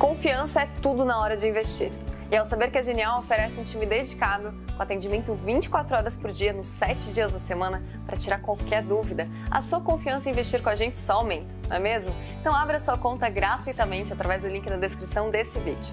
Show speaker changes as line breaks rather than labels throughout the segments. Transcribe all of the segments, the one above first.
Confiança é tudo na hora de investir. E ao é saber que a é Genial oferece um time dedicado, com atendimento 24 horas por dia nos 7 dias da semana, para tirar qualquer dúvida, a sua confiança em investir com a gente só aumenta, não é mesmo? Então abra sua conta gratuitamente através do link na descrição desse vídeo.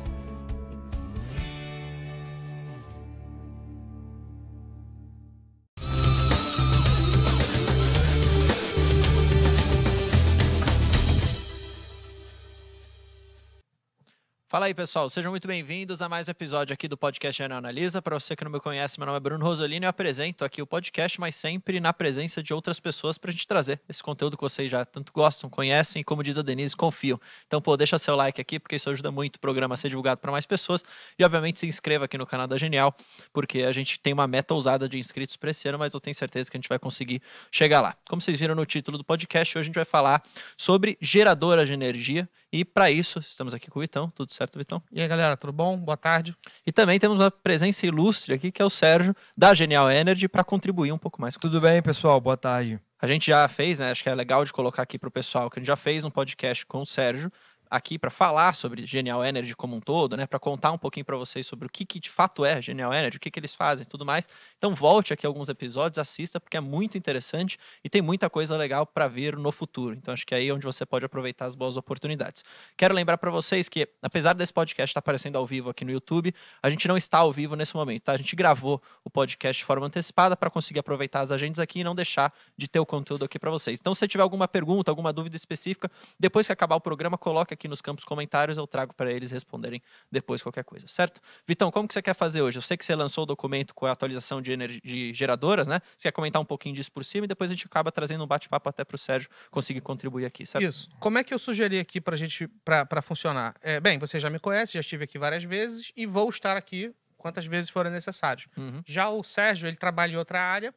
E aí, pessoal. Sejam muito bem-vindos a mais um episódio aqui do Podcast Anal Analisa. Para você que não me conhece, meu nome é Bruno Rosolino e eu apresento aqui o podcast, mas sempre na presença de outras pessoas para a gente trazer esse conteúdo que vocês já tanto gostam, conhecem e, como diz a Denise, confiam. Então, pô, deixa seu like aqui, porque isso ajuda muito o programa a ser divulgado para mais pessoas. E, obviamente, se inscreva aqui no canal da Genial, porque a gente tem uma meta ousada de inscritos para esse ano, mas eu tenho certeza que a gente vai conseguir chegar lá. Como vocês viram no título do podcast, hoje a gente vai falar sobre geradoras de energia e, para isso, estamos aqui com o Vitão. Tudo certo, Vitão? E aí, galera, tudo bom? Boa tarde. E também temos uma presença ilustre aqui, que é o Sérgio, da Genial Energy, para contribuir um pouco mais com Tudo bem, pessoal? Boa tarde. A gente já fez, né? Acho que é legal de colocar aqui para o pessoal que a gente já fez um podcast com o Sérgio aqui para falar sobre Genial Energy como um todo, né, para contar um pouquinho para vocês sobre o que, que de fato é Genial Energy, o que, que eles fazem e tudo mais. Então volte aqui alguns episódios, assista, porque é muito interessante e tem muita coisa legal para ver no futuro. Então acho que é aí onde você pode aproveitar as boas oportunidades. Quero lembrar para vocês que, apesar desse podcast estar tá aparecendo ao vivo aqui no YouTube, a gente não está ao vivo nesse momento, tá? A gente gravou o podcast de forma antecipada para conseguir aproveitar as agendas aqui e não deixar de ter o conteúdo aqui para vocês. Então se tiver alguma pergunta, alguma dúvida específica, depois que acabar o programa, coloque aqui nos campos comentários, eu trago para eles responderem depois qualquer coisa, certo? Vitão, como que você quer fazer hoje? Eu sei que você lançou o documento com a atualização de, de geradoras, né? Você quer comentar um pouquinho disso por cima e depois a gente acaba trazendo um bate-papo até para o Sérgio conseguir contribuir aqui, certo? Isso. Como é que eu sugeri aqui para a gente, para funcionar?
É, bem, você já me conhece, já estive aqui várias vezes e vou estar aqui quantas vezes forem necessários. Uhum. Já o Sérgio, ele trabalha em outra área,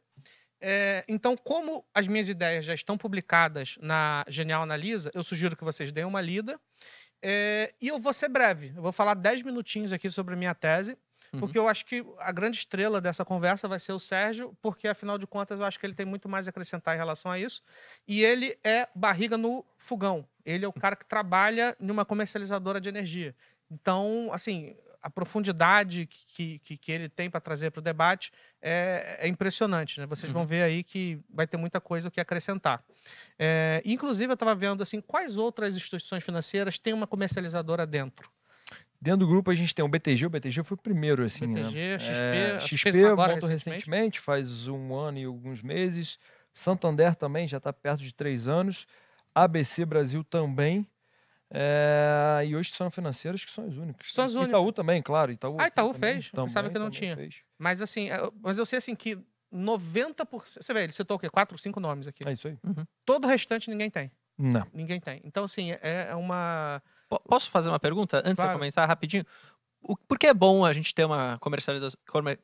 é, então, como as minhas ideias já estão publicadas na Genial Analisa, eu sugiro que vocês deem uma lida. É, e eu vou ser breve. Eu vou falar 10 minutinhos aqui sobre a minha tese, uhum. porque eu acho que a grande estrela dessa conversa vai ser o Sérgio, porque afinal de contas eu acho que ele tem muito mais a acrescentar em relação a isso. E ele é barriga no fogão. Ele é o hum. cara que trabalha numa comercializadora de energia. Então, assim, a profundidade que, que, que ele tem para trazer para o debate é, é, impressionante. Né? Vocês vão uhum. ver aí que vai ter muita coisa que acrescentar. É, inclusive, eu estava vendo assim quais outras instituições financeiras têm uma comercializadora dentro.
Dentro do grupo a gente tem o BTG, o BTG foi o primeiro, assim, BTG, né? XP, é, XP montou recentemente, faz um ano e alguns meses. Santander também já está perto de três anos. ABC Brasil também. É, e hoje são
financeiros que são os únicos. Né? São os únicos. Itaú também, claro. Itaú, ah, Itaú também, fez. Também, Sabe que não tinha. Fez. Mas assim, eu, é, mas eu sei assim que 90%. Você vê, ele citou o quê? Quatro, cinco nomes aqui. É isso aí. Uhum. Todo o restante ninguém tem.
Não. Ninguém tem. Então, assim, é, é uma. Posso fazer uma pergunta antes claro. de começar rapidinho? por que é bom a gente ter uma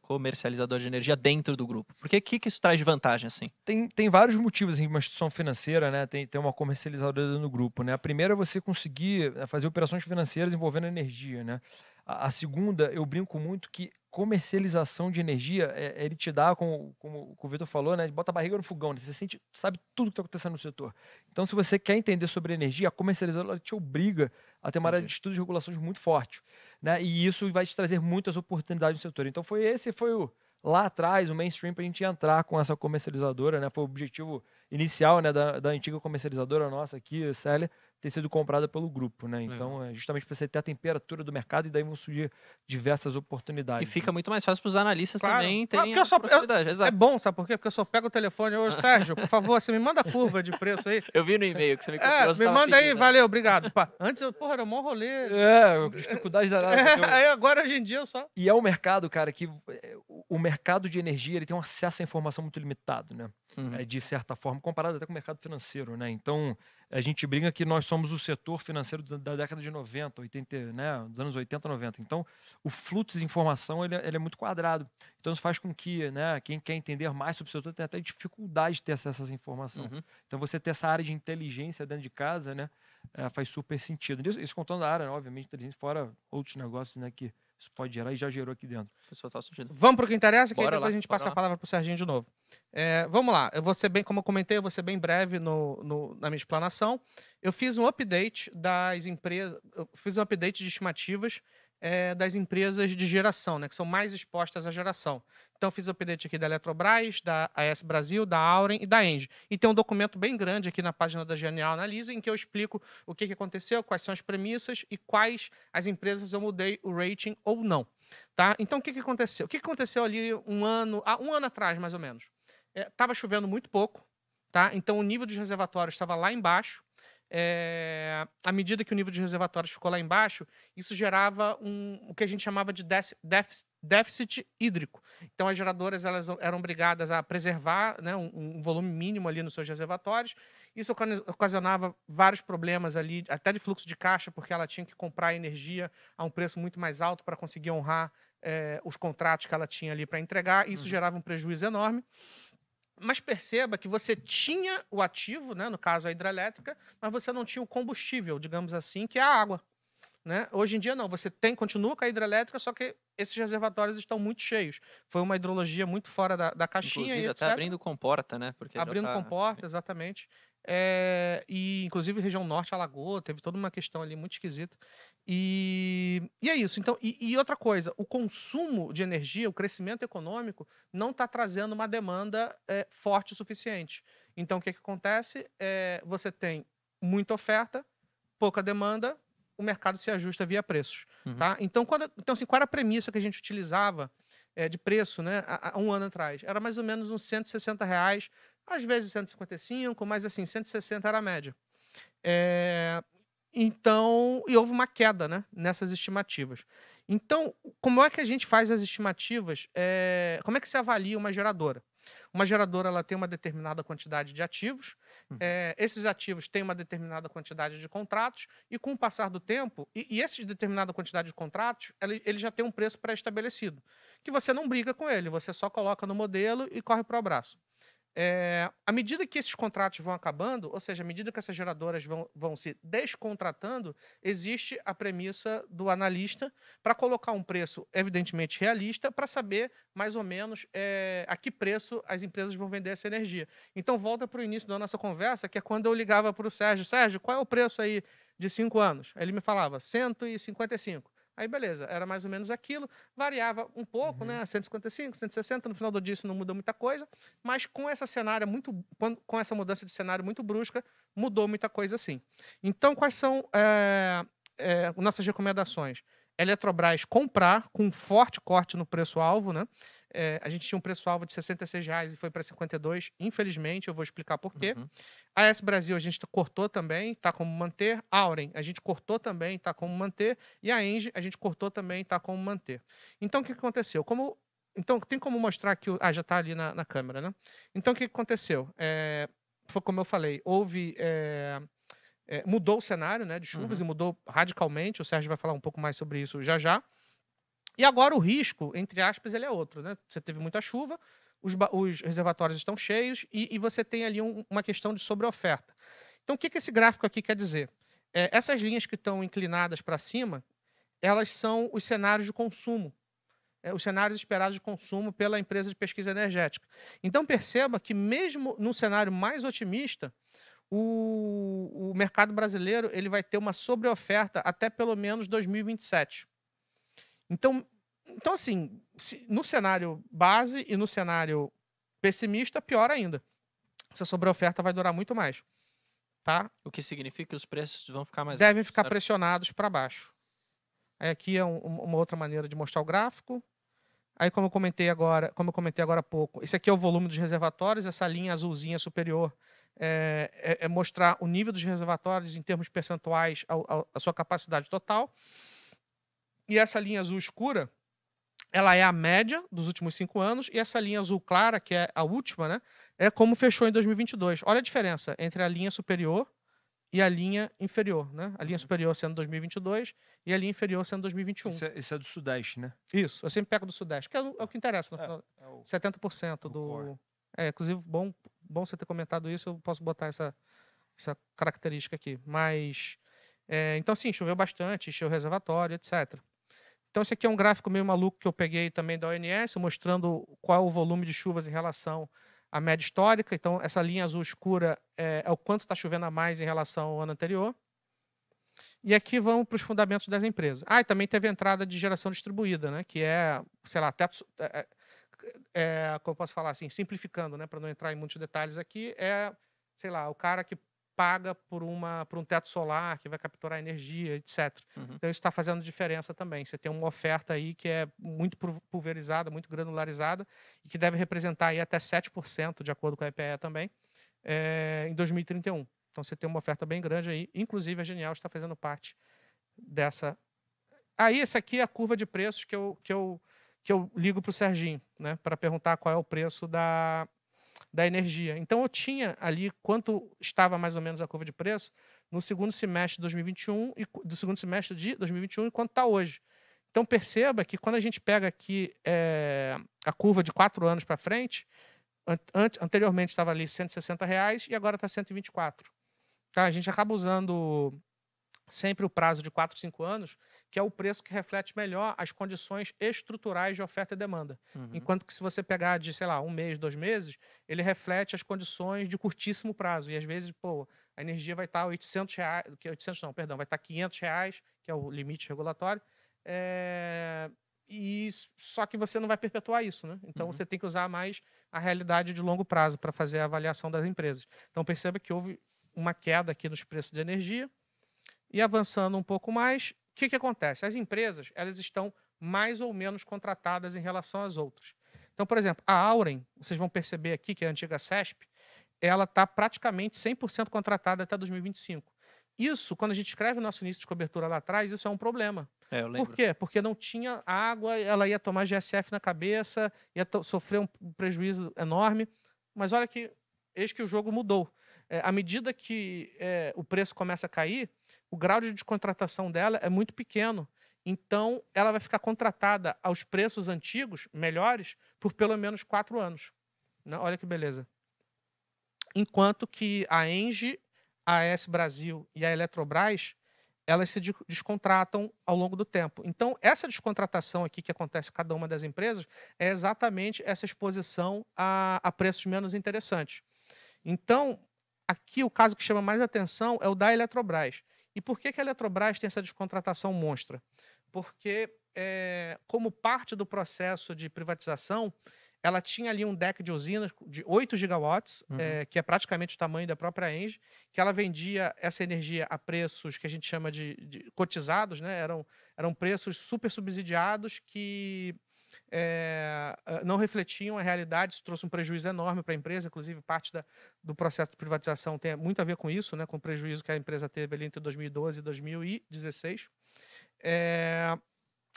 comercializadora de energia dentro do grupo? Por que, que, isso traz de vantagem, assim?
Tem, tem vários motivos, assim, uma instituição financeira, né, tem, tem uma comercializadora no grupo, né? A primeira é você conseguir eh, fazer operações financeiras envolvendo energia, né? A, segunda, eu brinco muito que comercialização de energia, é, ele te dá, como, como, o Vitor falou, né? Bota a barriga no fogão, né? você sente, sabe tudo que está acontecendo no setor. Então, se você quer entender sobre energia, a comercialização te obriga a ter uma área de estudos e regulações muito forte. Né? E isso vai te trazer muitas oportunidades no setor. Então, foi esse, foi o lá atrás, o mainstream, para a gente entrar com essa comercializadora, né? Foi o objetivo inicial né, da, da antiga comercializadora nossa aqui, Célia, ter sido comprada pelo grupo, né? É. Então, é. justamente para você ter a temperatura do mercado e daí vão surgir diversas oportunidades. E né? fica muito mais fácil para os analistas claro. também ah, terem ah, só,
eu, É bom, sabe por quê? Porque eu só pego o telefone, ô Sérgio, por favor, você me manda a curva de
preço aí. eu vi no e-mail que você me é, copiou, É, me manda pedindo. aí,
valeu, obrigado. Pá. Antes, eu, porra, era um rolê. É,
dificuldade da nada. É, Aí agora, hoje em dia, só... E é um mercado, cara, que é, o mercado de energia, ele tem um acesso à informação muito limitado, né? uhum. é, de certa forma, comparado até com o mercado financeiro. Né? Então, a gente brinca que nós somos o setor financeiro da década de 90, 80, né? dos anos 80, 90. Então, o fluxo de informação ele, é, ele é muito quadrado. Então, isso faz com que né, quem quer entender mais sobre o setor tenha até dificuldade de ter acesso a essa informação. Uhum. Então, você ter essa área de inteligência dentro de casa né, é, faz super sentido. Isso, isso contando a área, né? obviamente, inteligência, fora outros negócios né, que isso pode gerar e já gerou aqui dentro.
Tá vamos
para o que interessa, que depois lá, a gente passa lá. a
palavra para o Serginho de novo. É, vamos lá, eu vou ser bem, como eu comentei, eu vou ser bem breve no, no, na minha explanação. Eu fiz um update das empresas, fiz um update de estimativas é, das empresas de geração, né, que são mais expostas à geração. Então, fiz o update aqui da Eletrobras, da AS Brasil, da Auren e da Engie. E tem um documento bem grande aqui na página da Genial Analisa, em que eu explico o que, aconteceu, quais são as premissas e quais as empresas eu mudei o rating ou não. Tá? Então, o que, que aconteceu? O que, aconteceu ali um ano, ah, um ano atrás, mais ou menos? Estava é, chovendo muito pouco, tá? então o nível dos reservatórios estava lá embaixo. É, à medida que o nível de reservatórios ficou lá embaixo, isso gerava um, o que a gente chamava de déficit déficit hídrico. Então, as geradoras elas eram obrigadas a preservar né, um, um, volume mínimo ali nos seus reservatórios. Isso ocasionava vários problemas ali, até de fluxo de caixa, porque ela tinha que comprar energia a um preço muito mais alto para conseguir honrar eh, os contratos que ela tinha ali para entregar. Isso uhum. gerava um prejuízo enorme. Mas perceba que você tinha o ativo, né, no caso a hidrelétrica, mas você não tinha o combustível, digamos assim, que é a água. Né? Hoje em dia não, você tem, continua com a hidrelétrica, só que esses reservatórios estão muito cheios. Foi uma hidrologia muito fora da, da caixinha. Inclusive, e etc. abrindo
comporta, né? Porque abrindo tá...
comporta, exatamente. É, e inclusive região norte alagou, teve toda uma questão ali muito esquisita. E, e é isso. Então, e, e, outra coisa, o consumo de energia, o crescimento econômico, não está trazendo uma demanda é, forte o suficiente. Então, o que, que acontece? É, você tem muita oferta, pouca demanda, o mercado se ajusta via preços. Uhum. Tá? Então, quando, então assim, qual era a premissa que a gente utilizava é, de preço né, há, um ano atrás? Era mais ou menos uns 160 reais, às vezes 155, mas assim, 160 era a média. É, então, e houve uma queda né, nessas estimativas. Então, como é que a gente faz as estimativas? É, como é que se avalia uma geradora? Uma geradora ela tem uma determinada quantidade de ativos, é, esses ativos têm uma determinada quantidade de contratos e, com o passar do tempo, e, e essa determinada quantidade de contratos, ele, ele já tem um preço pré-estabelecido, que você não briga com ele, você só coloca no modelo e corre para o abraço. É, à medida que esses contratos vão acabando, ou seja, à medida que essas geradoras vão, vão se descontratando, existe a premissa do analista para colocar um preço, evidentemente, realista, para saber mais ou menos é, a que preço as empresas vão vender essa energia. Então, volta para o início da nossa conversa, que é quando eu ligava para o Sérgio: Sérgio, qual é o preço aí de cinco anos? ele me falava: 155. Aí beleza, era mais ou menos aquilo, variava um pouco, né, uhum. né, 155, 160, no final do dia isso não mudou muita coisa, mas com essa cenário muito, com essa mudança de cenário muito brusca, mudou muita coisa sim. Então quais são é, é, nossas recomendações? Eletrobras comprar com um forte corte no preço-alvo, né? é, a gente tinha um preço-alvo de 66 reais e foi para 52, infelizmente, eu vou explicar por quê. Uhum. A S Brasil a gente cortou também, está como manter. Auren a gente cortou também, está como manter. E a Engie a gente cortou também, está como manter. Então, o que aconteceu? Como então, tem como mostrar que o... Ah, já está ali na, na, câmera, né? Então, o que aconteceu? É... foi como eu falei, houve... É... É, mudou o cenário né, de chuvas uhum. e mudou radicalmente. O Sérgio vai falar um pouco mais sobre isso já já. E agora o risco, entre aspas, ele é outro, né? Você teve muita chuva, os, os reservatórios estão cheios e, e você tem ali um, uma questão de sobreoferta. Então, o que, que esse gráfico aqui quer dizer? É, essas linhas que estão inclinadas para cima, elas são os cenários de consumo, é, os cenários esperados de consumo pela empresa de pesquisa energética. Então, perceba que mesmo num cenário mais otimista, o, o mercado brasileiro ele vai ter uma sobreoferta até pelo menos 2027. Então, então assim, no cenário base e no cenário pessimista, pior ainda. Essa sobreoferta vai durar muito mais.
Tá? O que significa que os preços vão ficar mais Devem ficar pressionados para baixo.
Aí aqui é um, uma outra maneira de mostrar o gráfico. Aí, como eu comentei agora, como eu comentei agora há pouco, esse aqui é o volume dos reservatórios, essa linha azulzinha superior é, é, é mostrar o nível dos reservatórios em termos percentuais à sua capacidade total. E essa linha azul escura, ela é a média dos últimos cinco anos e essa linha azul clara, que é a última, né, é como fechou em 2022. Olha a diferença entre a linha superior e a linha inferior, né? A linha uhum. superior sendo 2022 e a linha inferior sendo 2021. Isso é, é do Sudeste, né? Isso, eu sempre pego do Sudeste, que é, o, é o que interessa. No é, final, é, é o, 70% do... do é, inclusive, bom, bom você ter comentado isso, eu posso botar essa, essa característica aqui. Mas, é, então, sim, choveu bastante, encheu o reservatório, etc. Então, esse aqui é um gráfico meio maluco que eu peguei também da ONS, mostrando qual é o volume de chuvas em relação à média histórica. Então, essa linha azul escura é, é o quanto está chovendo a mais em relação ao ano anterior. E aqui vamos para os fundamentos das empresas. Ah, e também teve a entrada de geração distribuída, né? que é, sei lá, teto, é, é, é como eu posso falar assim, simplificando, né? para não entrar em muitos detalhes aqui, é, sei lá, o cara que paga por, uma, por um teto solar que vai capturar energia, etc. Uhum. Então, isso está fazendo diferença também. Você tem uma oferta aí que é muito pulverizada, muito granularizada, e que deve representar aí até 7%, de acordo com a EPE também, é, em 2031. Então, você tem uma oferta bem grande aí. Inclusive, a Genial está fazendo parte dessa. Aí, essa aqui é a curva de preços que eu, que eu, que eu ligo para o Serginho, né, para perguntar qual é o preço da, da energia. Então eu tinha ali quanto estava mais ou menos a curva de preço no segundo semestre de 2021 e do segundo semestre de 2021 e quanto está hoje. Então perceba que quando a gente pega aqui é, a curva de quatro anos para frente, an anteriormente estava ali 160 reais e agora está 124. Tá? A gente acaba usando sempre o prazo de quatro, cinco anos que é o preço que reflete melhor as condições estruturais de oferta e demanda. Uhum. Enquanto que se você pegar de, sei lá, um mês, dois meses, ele reflete as condições de curtíssimo prazo. E às vezes, pô, a energia vai tá estar 800 reais, 800 não, perdão, vai tá estar 500 reais, que é o limite regulatório, é... e só que você não vai perpetuar isso, né? Então uhum. você tem que usar mais a realidade de longo prazo para fazer a avaliação das empresas. Então perceba que houve uma queda aqui nos preços de energia, e avançando um pouco mais, que, que acontece? As empresas elas estão mais ou menos contratadas em relação às outras. Então, por exemplo, a Auren, vocês vão perceber aqui que é a antiga CESP, ela está praticamente 100% contratada até 2025. Isso, quando a gente escreve o nosso início de cobertura lá atrás, isso é um problema. É, Por quê? Porque não tinha água, ela ia tomar GSF na cabeça, ia sofrer um prejuízo enorme. Mas olha que, eis que o jogo mudou é, à medida que é, o preço começa a cair, o grau de descontratação dela é muito pequeno. Então, ela vai ficar contratada aos preços antigos, melhores, por pelo menos quatro anos. Né? Olha que beleza. Enquanto que a Engie, a AS Brasil e a Eletrobras, elas se descontratam ao longo do tempo. Então, essa descontratação aqui que acontece em cada uma das empresas é exatamente essa exposição a, a preços menos interessantes. Então, Aqui o caso que chama mais atenção é o da Eletrobras. E por que, que a Eletrobras tem essa descontratação monstra? Porque, é, como parte do processo de privatização, ela tinha ali um deck de usinas de 8 gigawatts, uhum. é, que é praticamente o tamanho da própria Engie, que ela vendia essa energia a preços que a gente chama de, de cotizados, né? eram, eram preços super subsidiados que é, não refletiam a realidade, isso trouxe um prejuízo enorme para a empresa, inclusive parte da, do processo de privatização tem muito a ver com isso, né, com o prejuízo que a empresa teve ali entre 2012 e 2016. É, eh,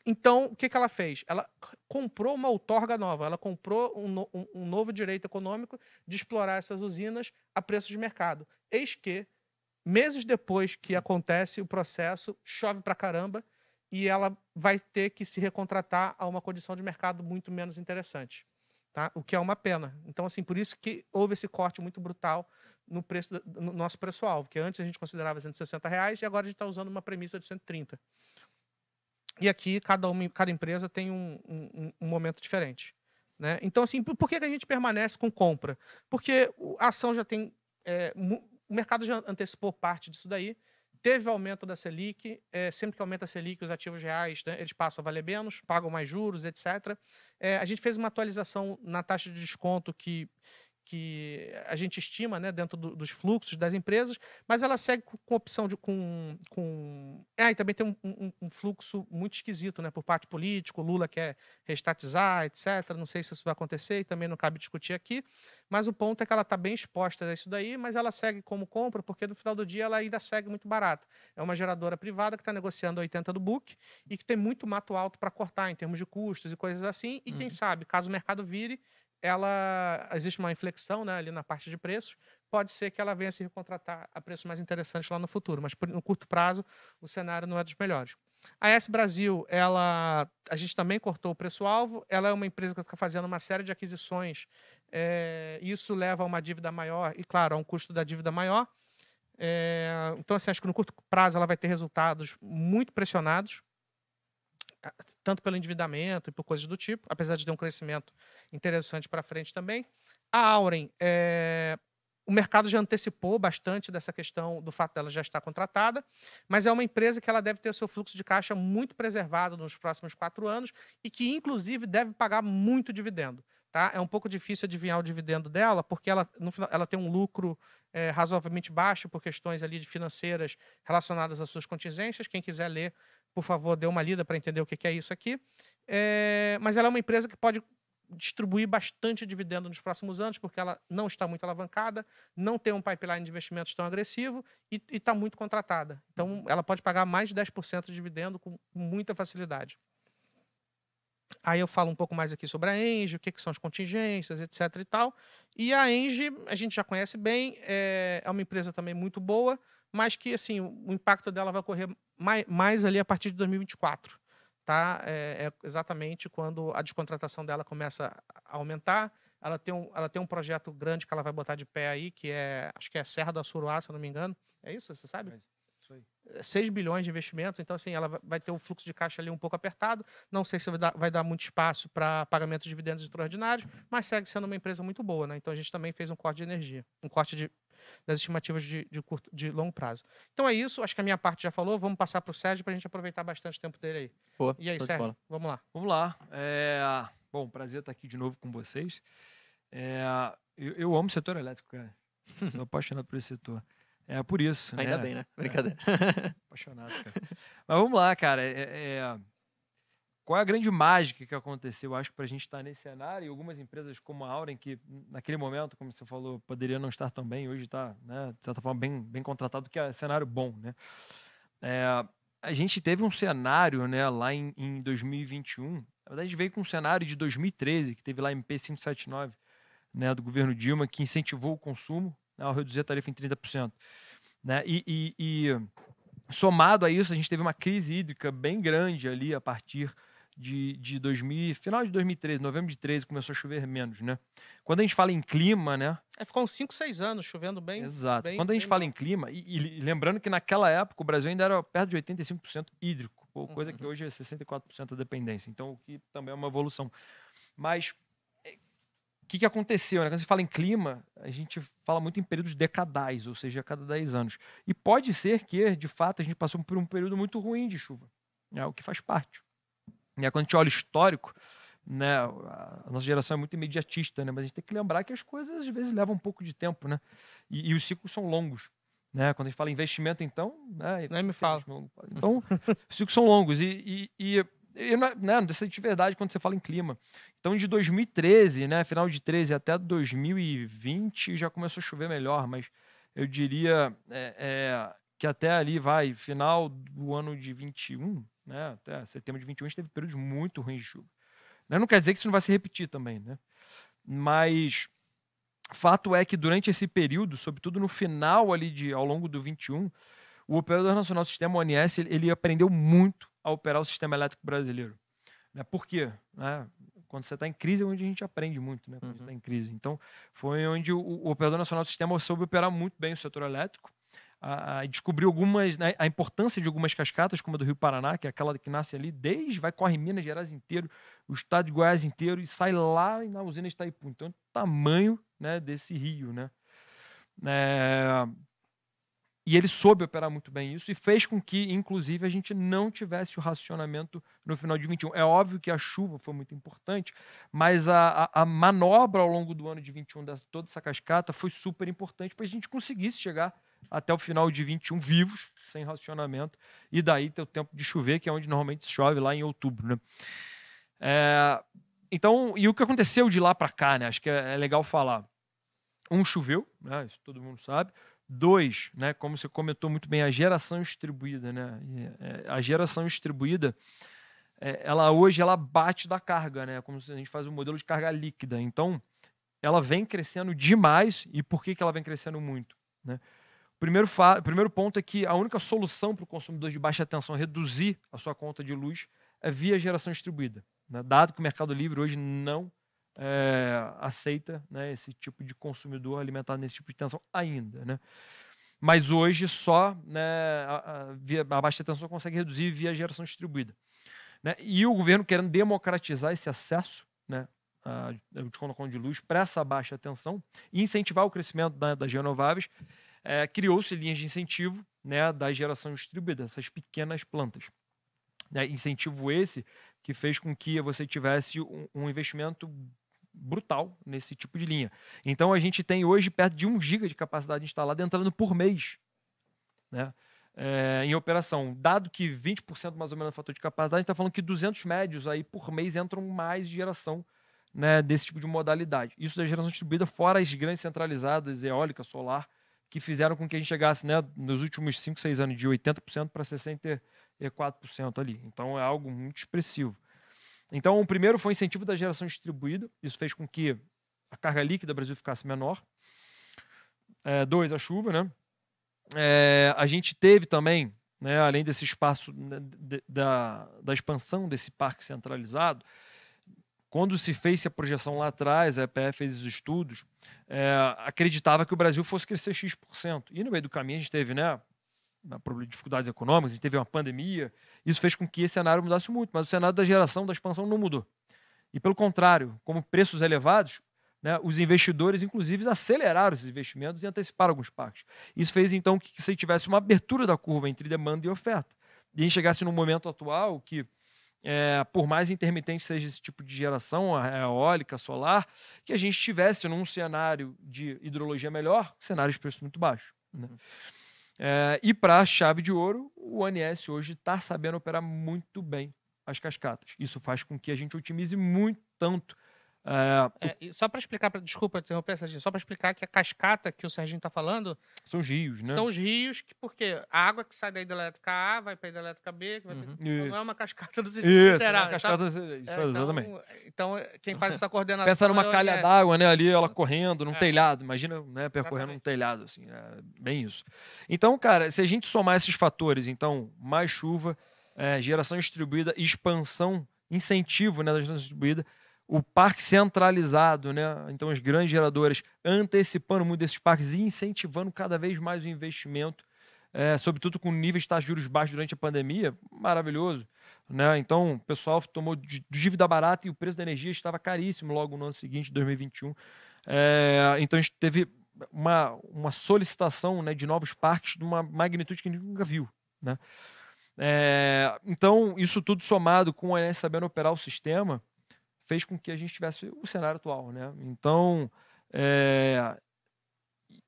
então, o que, que ela fez? Ela comprou uma outorga nova, ela comprou um, no, um, novo direito econômico de explorar essas usinas a preço de mercado. Eis que, meses depois que acontece o processo, chove para caramba, e ela vai ter que se recontratar a uma condição de mercado muito menos interessante, tá? O que é uma pena. Então, assim, por isso que houve esse corte muito brutal no preço do, no nosso preço-alvo, que antes a gente considerava 160 reais e agora a gente está usando uma premissa de 130. E aqui cada uma, cada empresa tem um, um, um momento diferente. Né? Então, assim, por que a gente permanece com compra? Porque a ação já tem. É, o mercado já antecipou parte disso daí Teve aumento da Selic, é, sempre que aumenta a Selic, os ativos reais, né, eles passam a valer menos, pagam mais juros, etc. É, eh, a gente fez uma atualização na taxa de desconto que que a gente estima né, dentro do, dos fluxos das empresas, mas ela segue com, com opção de. Com, com... Ah, e também tem um, um, um, fluxo muito esquisito né, por parte político, Lula quer restatizar, etc. Não sei se isso vai acontecer e também não cabe discutir aqui, mas o ponto é que ela está bem exposta a isso daí, mas ela segue como compra, porque no final do dia ela ainda segue muito barata. É uma geradora privada que está negociando 80 do book e que tem muito mato alto para cortar em termos de custos e coisas assim, e uhum. quem sabe, caso o mercado vire ela existe uma inflexão né, ali na parte de preços. Pode ser que ela venha se recontratar a preços mais interessantes lá no futuro, mas no curto prazo o cenário não é dos melhores. A S Brasil, ela, a gente também cortou o preço-alvo. Ela é uma empresa que está fazendo uma série de aquisições. É, isso leva a uma dívida maior e, claro, a um custo da dívida maior. É, então, assim, acho que no curto prazo ela vai ter resultados muito pressionados tanto pelo endividamento e por coisas do tipo, apesar de ter um crescimento interessante para frente também. A Auren, é, o mercado já antecipou bastante dessa questão do fato dela já estar contratada, mas é uma empresa que ela deve ter o seu fluxo de caixa muito preservado nos próximos quatro anos e que, inclusive, deve pagar muito dividendo. Tá? É um pouco difícil adivinhar o dividendo dela, porque ela, no final, ela tem um lucro é, razoavelmente baixo por questões ali de financeiras relacionadas às suas contingências. Quem quiser ler por favor, dê uma lida para entender o que, que é isso aqui. É, mas ela é uma empresa que pode distribuir bastante dividendo nos próximos anos, porque ela não está muito alavancada, não tem um pipeline de investimentos tão agressivo e está muito contratada. Então, uhum. ela pode pagar mais de 10% de dividendo com muita facilidade. Aí eu falo um pouco mais aqui sobre a Enge, o que, que, são as contingências, etc. e tal. E a Enge, a gente já conhece bem, é, é uma empresa também muito boa, mas que assim o impacto dela vai ocorrer mais, mais ali a partir de 2024. Tá? É, é, exatamente quando a descontratação dela começa a aumentar. Ela tem, um, ela tem um projeto grande que ela vai botar de pé aí, que é, acho que é Serra do Assuruá, se não me engano. É isso, você sabe? É 6 bilhões de investimentos, então assim, ela vai ter o fluxo de caixa ali um pouco apertado. Não sei se vai dar, vai dar muito espaço para pagamento de dividendos extraordinários, mas segue sendo uma empresa muito boa, né? Então a gente também fez um corte de energia, um corte de das estimativas de, de, curto, de longo prazo. Então é isso, acho que a minha parte já falou, vamos passar para o Sérgio para a gente aproveitar bastante o tempo dele aí. Pô, e aí, Sérgio, vamos lá.
Vamos lá. É... Bom, prazer estar aqui de novo com vocês. É... Eu, eu, amo o setor elétrico, cara. Sou apaixonado por esse setor. É por isso. Ainda né? bem, né? É. Brincadeira. É. Apaixonado, cara. Mas vamos lá, cara. é, é qual é a grande mágica que aconteceu? Acho que para a gente estar tá nesse cenário, e algumas empresas como a Auren, que naquele momento, como você falou, poderia não estar tão bem, hoje está, né, de certa forma, bem, bem contratado, que é cenário bom. Né? É, a gente teve um cenário né, lá em, em 2021, na verdade, a gente veio com um cenário de 2013, que teve lá MP 579, né, do governo Dilma, que incentivou o consumo né, ao reduzir a tarifa em 30%. Né? e, e, e somado a isso, a gente teve uma crise hídrica bem grande ali a partir de, de 2000, final de 2013, novembro de 2013, começou a chover menos, né? Quando a gente fala em clima, né?
É, ficou uns 5, 6 anos chovendo bem. Exato. Bem, Quando a gente fala
bom. em clima, e, e, lembrando que naquela época o Brasil ainda era perto de 85% hídrico, coisa uhum. que hoje é 64% da dependência. Então, o que também é uma evolução. Mas o é, que, que aconteceu? Né? Quando você fala em clima, a gente fala muito em períodos decadais, ou seja, a cada 10 anos. E pode ser que, de fato, a gente passou por um período muito ruim de chuva, né? o que faz parte. Né? Quando a gente olha o histórico, né, a nossa geração é muito imediatista, né, mas a gente tem que lembrar que as coisas às vezes levam um pouco de tempo, né? E, e os ciclos são longos, né? Quando a gente fala investimento, então, né? Nem me fala. Então, os ciclos são longos e, e, e eu, é, né, não é sei de verdade quando você fala em clima. Então, de 2013, né, final de 13 até 2020 já começou a chover melhor, mas eu diria é, é, que até ali vai final do ano de 21, né? Até setembro de 21 a gente teve períodos muito ruins de chuva. Né? Não quer dizer que isso não vai se repetir também, né? Mas fato é que durante esse período, sobretudo no final ali de ao longo do 21, o operador nacional do sistema ONS ele aprendeu muito a operar o sistema elétrico brasileiro. Né? Por quê? Né? Quando você está em crise é onde a gente aprende muito, né? Quando uhum. está em crise. Então, foi onde o, o operador nacional do sistema soube operar muito bem o setor elétrico a, a descobriu algumas né, a importância de algumas cascatas, como a do Rio Paraná, que é aquela que nasce ali, desde vai corre Minas Gerais inteiro, o estado de Goiás inteiro e sai lá na usina de Itaipu. Então, é o tamanho né, desse rio, né? É... E ele soube operar muito bem isso e fez com que, inclusive, a gente não tivesse o racionamento no final de 21. É óbvio que a chuva foi muito importante, mas a, a, a manobra ao longo do ano de 21, dessa, toda essa cascata, foi super importante para a gente conseguisse chegar até o final de 21 vivos, sem racionamento, e daí ter o tempo de chover, que é onde normalmente chove lá em outubro. Né? É, então, e o que aconteceu de lá para cá, né? Acho que é, é legal falar. Um choveu, né? Isso todo mundo sabe. Dois, né? Como você comentou muito bem, a geração distribuída, né? É, a geração distribuída, é, ela hoje ela bate da carga, né? Como se a gente faz um modelo de carga líquida. Então, ela vem crescendo demais. E por que, que ela vem crescendo muito, né? Primeiro, primeiro ponto é que a única solução para o consumidor de baixa tensão reduzir a sua conta de luz é via geração distribuída, né? dado que o Mercado Livre hoje não é, aceita né, esse tipo de consumidor alimentado nesse tipo de tensão ainda. Né? Mas hoje só né, a, a, a baixa tensão consegue reduzir via geração distribuída. Né? E o governo querendo democratizar esse acesso né, a, de conta de luz para essa baixa tensão e incentivar o crescimento da, das renováveis, é, criou-se linhas de incentivo né, da geração distribuída, essas pequenas plantas. Né, incentivo esse que fez com que você tivesse um, um investimento brutal nesse tipo de linha. Então a gente tem hoje perto de 1 giga de capacidade instalada entrando por mês né, é, em operação. Dado que 20% mais ou menos o fator de capacidade, a gente está falando que 200 médios aí por mês entram mais de geração né, desse tipo de modalidade. Isso da geração distribuída, fora as grandes centralizadas, eólica, solar, que fizeram com que a gente chegasse né, nos últimos 5, 6 anos de 80% para 64% ali. Então é algo muito expressivo. Então o primeiro foi o incentivo da geração distribuída, isso fez com que a carga líquida do Brasil ficasse menor. É, dois, a chuva, né? É, a gente teve também, né, além desse espaço né, da, da expansão desse parque centralizado, quando se fez a projeção lá atrás, a EPE fez os estudos, é, acreditava que o Brasil fosse crescer X%. E no meio do caminho a gente teve, né? dificuldades econômicas, a gente teve uma pandemia, isso fez com que esse cenário mudasse muito, mas o cenário da geração, da expansão não mudou. E pelo contrário, como preços elevados, né, os investidores, inclusive, aceleraram esses investimentos e anteciparam alguns parques. Isso fez, então, que, se você tivesse uma abertura da curva entre demanda e oferta. E a gente chegasse no momento atual que é, por mais intermitente seja esse tipo de geração, eólica, solar, que a gente estivesse num cenário de hidrologia melhor, cenário de preço muito baixo. Né? Uhum. É, e para a chave de ouro, o ANS hoje está sabendo operar muito bem
as cascatas. Isso faz com que a gente otimize muito tanto ah, é, só para explicar, pra, desculpa interromper, Serginho, só para explicar que a cascata que o Serginho está falando. São os rios, né? São os rios, que, porque a água que sai da hidrelétrica A vai para a hidrelétrica B, uhum. ter, não é uma cascata do sistema é Isso, é uma cascata do então, sistema, exatamente. Então, quem faz essa coordenação. Pensa numa é calha é d'água,
né? Ali ela correndo num telhado, imagina né, percorrendo exatamente. um telhado, assim, bem isso. Então, cara, se a gente somar esses fatores, então, mais chuva, geração distribuída, expansão, incentivo né, da geração distribuída o parque centralizado, né? Então, as grandes geradoras antecipando muito desses parques e incentivando cada vez mais o investimento, é, sobretudo com níveis de de juros baixos durante a pandemia, maravilhoso, né? Então, o pessoal tomou dívida barata e o preço da energia estava caríssimo logo no ano seguinte, 2021. É, então, a gente teve uma, uma solicitação né, de novos parques de uma magnitude que a gente nunca viu, né? É, então, isso tudo somado com a ANS sabendo operar o sistema, fez com que a gente tivesse o cenário atual, né? Então, é...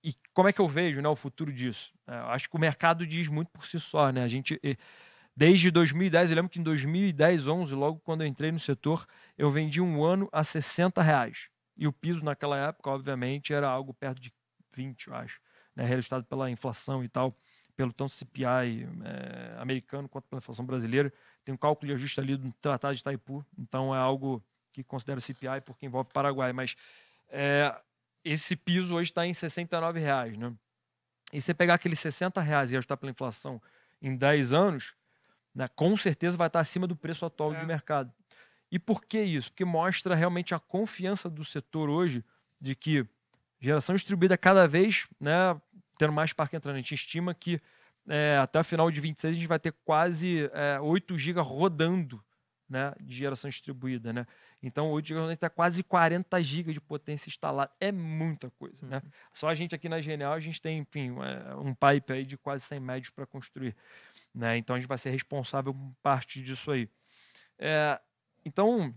e como é que eu vejo, né, o futuro disso? É, acho que o mercado diz muito por si só, né? A gente desde 2010, eu lembro que em 2010, 11, logo quando eu entrei no setor, eu vendi um ano a 60 reais. E o piso naquela época, obviamente, era algo perto de 20, eu acho, né? Realizado pela inflação e tal, pelo tanto CPI é, americano quanto pela inflação brasileira. Tem um cálculo de ajuste ali do Tratado de Itaipu, então é algo que considero CPI porque envolve Paraguai, mas é, esse piso hoje está em 69 reais, né? E você pegar aqueles 60 reais e ajustar pela inflação em 10 anos, né, com certeza vai estar tá acima do preço atual é. de mercado. E por que isso? Porque mostra realmente a confiança do setor hoje de que geração distribuída cada vez, né, tendo mais parque entrando, a gente estima que é, até o final de 26 a gente vai ter quase é, 8 GB rodando né, de geração distribuída. Né? Então, a gente está quase 40 GB de potência instalada. É muita coisa. Né? Uhum. Só a gente aqui na Genial, a gente tem, enfim, é, um pipe aí de quase 100 médios para construir. Né? Então, a gente vai ser responsável por parte disso aí. É, então,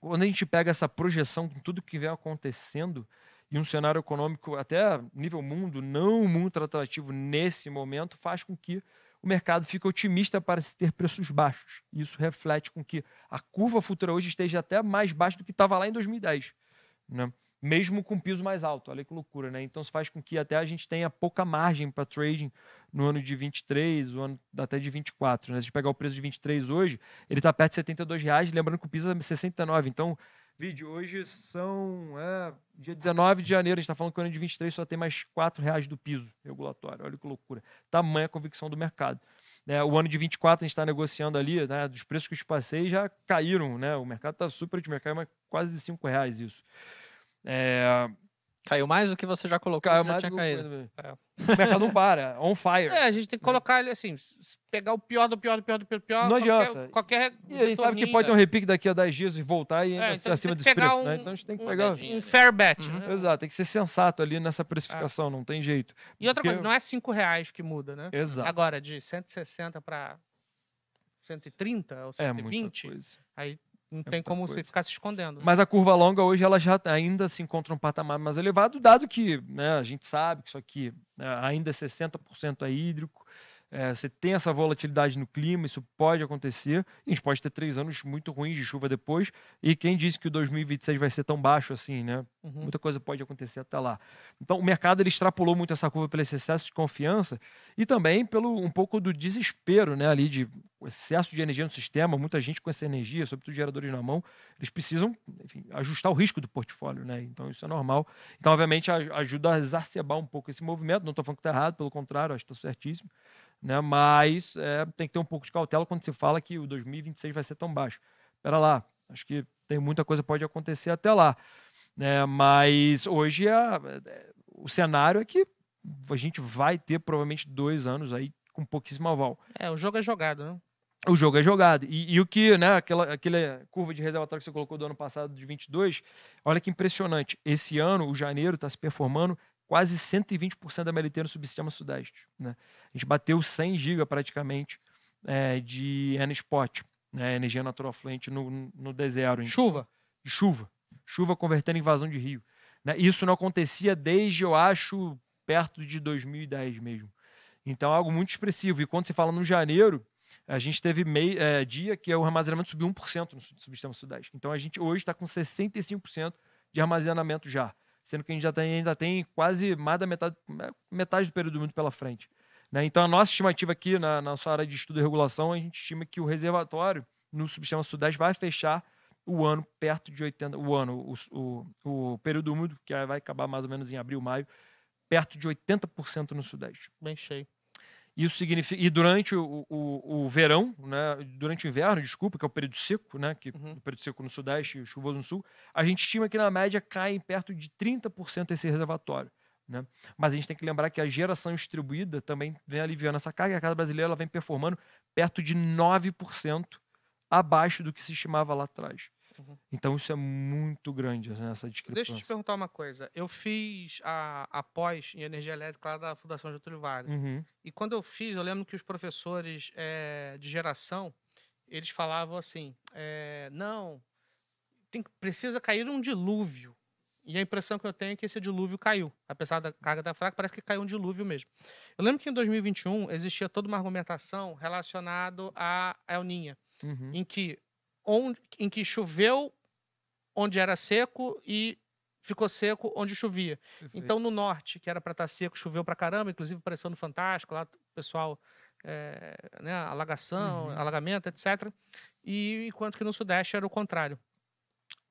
quando a gente pega essa projeção com tudo que vem acontecendo e um cenário econômico até nível mundo não muito atrativo nesse momento, faz com que o mercado fica otimista para se ter preços baixos. Isso reflete com que a curva futura hoje esteja até mais baixa do que estava lá em 2010, né? mesmo com piso mais alto. Olha que loucura, né? Então, isso faz com que até a gente tenha pouca margem para trading no ano de 23, o ano até de 24. Né? Se a gente pegar o preço de 23 hoje, ele está perto de R$ 72, reais, lembrando que o piso é 69. Então, vídeo. Hoje são é, dia 19 de janeiro, a gente está falando que o ano de 23 só tem mais R$ reais do piso regulatório. Olha que loucura. Tamanha convicção do mercado. É, o ano de 24 a gente está negociando ali, né, dos preços que te passei já caíram, né? O mercado está super de mercado, mas quase 5 reais isso.
É, Caiu mais do que você já colocou. Caiu mais tinha caído. O mercado não para, on fire. É,
a gente tem que é. colocar ele assim, pegar o pior do pior do pior do pior Não qualquer, adianta. Qualquer e gente sabe que pode ter um repique
daqui a 10 dias e voltar e é, então acima dos preços, né? um, né? Então a gente tem que um pegar... Um né? fair bet. Uhum. Né? Exato, tem que ser sensato ali nessa precificação, é. não tem jeito.
E outra Porque... coisa, não é 5 reais que muda, né? Exato. Agora, de 160 para 130 ou 120, é muita coisa. aí não é tem como coisa. você ficar se escondendo. Mas a
curva longa hoje ela já ainda se encontra um patamar mais elevado, dado que né, a gente sabe que isso aqui né, ainda é 60% é hídrico, é, você tem essa volatilidade no clima, isso pode acontecer. A gente pode ter três anos muito ruins de chuva depois. E quem disse que o 2026 vai ser tão baixo assim, né? Uhum. Muita coisa pode acontecer até lá. Então, o mercado ele extrapolou muito essa curva pelo excesso de confiança e também pelo um pouco do desespero, né, ali de excesso de energia no sistema, muita gente com essa energia, sobretudo geradores na mão, eles precisam, enfim, ajustar o risco do portfólio, né? Então, isso é normal. Então, obviamente, ajuda a exacerbar um pouco esse movimento, não estou falando que está errado, pelo contrário, acho que está certíssimo, né? Mas é, tem que ter um pouco de cautela quando se fala que o 2026 vai ser tão baixo. Espera lá, acho que tem muita coisa pode acontecer até lá. Né? Mas hoje a, o cenário é que a gente vai ter provavelmente dois anos aí com pouquíssima aval.
É, o jogo é jogado, né?
O jogo é jogado. E, e o que, né, aquela, aquela curva de reservatório que você colocou do ano passado de 22, olha que impressionante. Esse ano, o janeiro está se performando quase 120% da MLT no subsistema sudeste. Né? A gente bateu 100 GB praticamente é, de N-Spot, né, energia natural fluente no, no D0. Chuva? De chuva chuva convertendo em vazão de rio. Né? Isso não acontecia desde, eu acho, perto de 2010 mesmo. Então, é algo muito expressivo. E quando se fala no janeiro, a gente teve meio, é, dia que o armazenamento subiu 1% no subsistema sudeste. Então, a gente hoje está com 65% de armazenamento já, sendo que a gente já tem, ainda tem quase mais da metade, é, metade do período do mundo pela frente. Né? Então, a nossa estimativa aqui, na, na nossa área de estudo e regulação, a gente estima que o reservatório no subsistema sudeste vai fechar o ano perto de 80, o ano, o, o, o período úmido, que é, vai acabar mais ou menos em abril, maio, perto de 80% no Sudeste. Bem cheio. Isso significa, e durante o, o, o, verão, né, durante o inverno, desculpa, que é o período seco, né, que uhum. o período seco no Sudeste e chuvoso no Sul, a gente estima que na média cai em perto de 30% esse reservatório. Né? Mas a gente tem que lembrar que a geração distribuída também vem aliviando essa carga. A Casa Brasileira ela vem performando perto de 9% abaixo do que se estimava lá atrás. Uhum. Então isso é muito grande, né, essa descrição Deixa eu te
perguntar uma coisa. Eu fiz a, a pós em energia elétrica lá da Fundação Getúlio Vargas. Uhum. E quando eu fiz, eu lembro que os professores é, de geração, eles falavam assim, é, não, tem, precisa cair um dilúvio. E a impressão que eu tenho é que esse dilúvio caiu. Apesar da carga da tá fraca, parece que caiu um dilúvio mesmo. Eu lembro que em 2021 existia toda uma argumentação relacionada à El Ninha, uhum. em que onde, em que choveu onde era seco e ficou seco onde chovia. Perfeito. Então, no norte, que era para estar tá seco, choveu para caramba, inclusive parecendo Fantástico, lá o pessoal, é, né, alagação, uhum. alagamento, etc. E enquanto que no sudeste era o contrário.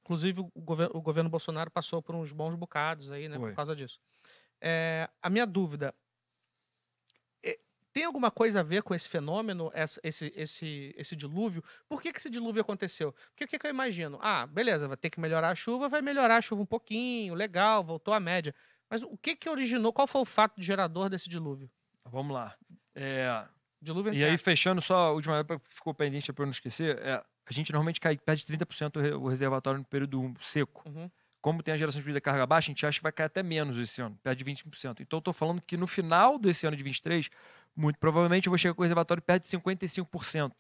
Inclusive, o, gover o governo Bolsonaro passou por uns bons bocados aí, né, Foi. por causa disso. É, a minha dúvida tem alguma coisa a ver com esse fenômeno, esse, esse, esse dilúvio? Por que, que esse dilúvio aconteceu? Porque o que, que eu imagino? Ah, beleza, vai ter que melhorar a chuva, vai melhorar a chuva um pouquinho, legal, voltou à média. Mas o que, que originou, qual foi o fato gerador desse dilúvio? Vamos lá.
É... Dilúvio e aí, fechando só a última época, ficou pendente para eu não esquecer, é, a gente normalmente cai, perde 30% o reservatório no período seco. Uhum. Como tem a geração de vida carga baixa, a gente acha que vai cair até menos esse ano, perde 20%. Então, estou falando que no final desse ano de 23, muito provavelmente eu vou chegar com o reservatório perto de 55%.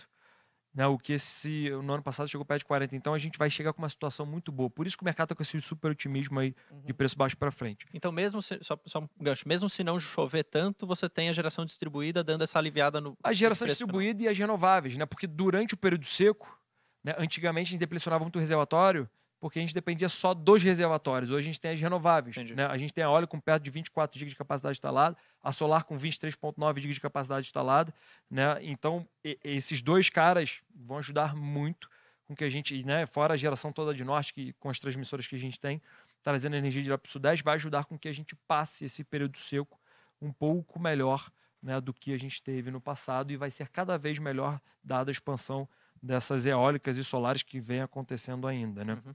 Né, o que esse, no ano passado chegou perto de 40. Então a gente vai chegar com uma situação muito boa. Por isso que o mercado está com esse super otimismo aí uhum. de preço baixo para frente.
Então, mesmo se, só, só, um gancho, mesmo se não chover tanto, você tem a geração distribuída dando essa aliviada no. A geração distribuída
final. e as renováveis, né? Porque durante o período seco, né, antigamente a gente depressionava muito o reservatório porque a gente dependia só dos reservatórios. Hoje a gente tem as renováveis. Né? A gente tem a óleo com perto de 24 GB de capacidade instalada, a solar com 23,9 GB de capacidade instalada. Né? Então, esses dois caras vão ajudar muito com que a gente, né, fora a geração toda de norte, que, com as transmissoras que a gente tem, trazendo energia lá para o Sudeste, vai ajudar com que a gente passe esse período seco um pouco melhor né, do que a gente teve no passado e vai ser cada vez melhor dada a expansão dessas eólicas e solares que vem acontecendo ainda, né? Uhum.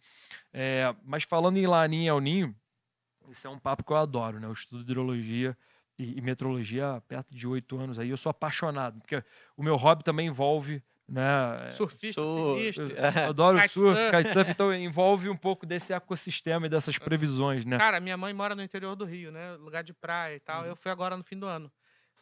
É, mas falando em Laninha e El Ninho, isso é um papo que eu adoro, né? Eu estudo hidrologia e, e meteorologia há perto de oito anos aí. Eu sou apaixonado, porque o meu hobby também envolve né? É, Surfista, Sur... adoro kite surf, kitesurf, então envolve um pouco desse ecossistema e dessas uhum. previsões, né? Cara,
minha mãe mora no interior do Rio, né? Lugar de praia e tal. Uhum. Eu fui agora no fim do ano.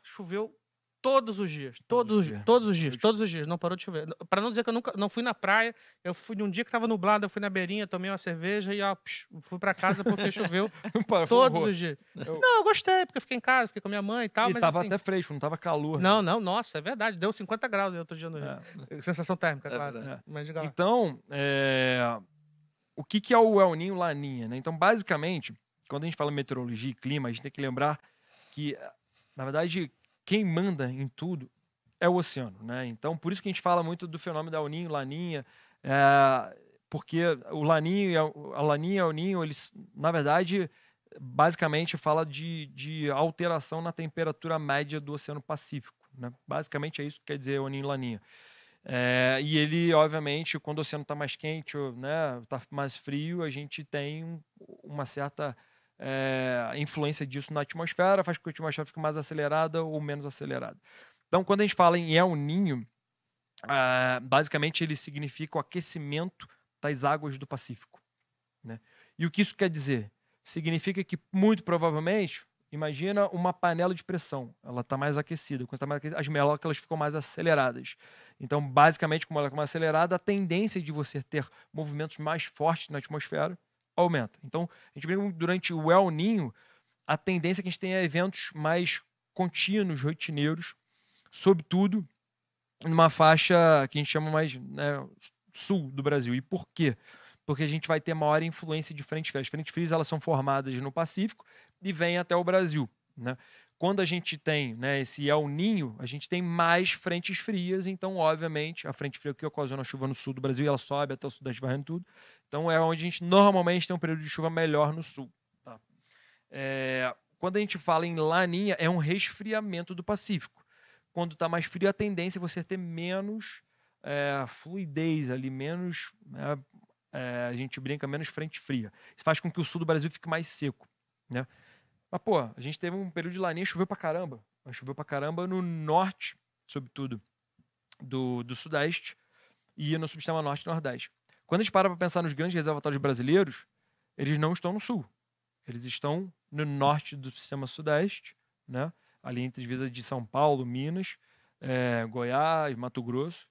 Choveu Todos os dias, todos os dias, todos os dias, todos os dias, não parou de chover. Para não dizer que eu nunca não fui na praia, eu fui num dia que estava nublado, eu fui na beirinha, tomei uma cerveja e ó, psh, fui para casa porque choveu todos os dias. Eu... Não, eu gostei, porque eu fiquei em casa, fiquei com a minha mãe e tal, e mas tava assim, até fresco, não tava calor. Né? Não, né? não, nossa, é verdade, deu 50 graus outro dia no Rio. É. Sensação térmica, é claro. É.
Mas, então, é... o que que é o El Ninho Laninha, né? Então, basicamente, quando a gente fala meteorologia e clima, a gente tem que lembrar que na verdade, quem manda em tudo é o oceano. Né? Então, por isso que a gente fala muito do fenômeno da oninho, Laninha, é, porque o Laninho, a Laninha e o Ninho, eles, na verdade, basicamente fala de, de alteração na temperatura média do Oceano Pacífico. Né? Basicamente é isso que quer dizer oninho, e Laninha. É, e ele, obviamente, quando o oceano está mais quente, está né, tá mais frio, a gente tem uma certa é, influência disso na atmosfera, faz com que a atmosfera fique mais acelerada ou menos acelerada. Então, quando a gente fala em El Ninho, ah, basicamente ele significa o aquecimento das águas do Pacífico. Né? E o que isso quer dizer? Significa que, muito provavelmente, imagina uma panela de pressão, ela está mais aquecida. Quando está mais aquecida, as melocas ficam mais aceleradas. Então, basicamente, com uma molécula é mais acelerada, a tendência de você ter movimentos mais fortes na atmosfera aumenta. Então, a gente vê que durante o El Ninho, a tendência é que a gente tenha eventos mais contínuos, rotineiros, sobretudo numa faixa que a gente chama mais né, sul do Brasil. E por quê? Porque a gente vai ter maior influência de frentes frias. As frentes frias elas são formadas no Pacífico e vêm até o Brasil. Né? Quando a gente tem né, esse El Ninho, a gente tem mais frentes frias, então, obviamente, a frente fria que ocasiona a chuva no sul do Brasil, ela sobe até o sul das varrendo tudo, então é onde a gente normalmente tem um período de chuva melhor no sul. Tá? É, quando a gente fala em laninha, é um resfriamento do Pacífico. Quando está mais frio, a tendência é você ter menos é, fluidez ali, menos. Né, é, a gente brinca menos frente fria. Isso faz com que o sul do Brasil fique mais seco. Né? Mas, pô, a gente teve um período de laninha, choveu pra caramba. Mas choveu pra caramba no norte, sobretudo, do, do sudeste e no subsistema norte e nordeste. Quando a gente para para pensar nos grandes reservatórios brasileiros, eles não estão no sul. Eles estão no norte do sistema sudeste, né? ali entre as vezes de São Paulo, Minas, é, Goiás, Mato Grosso.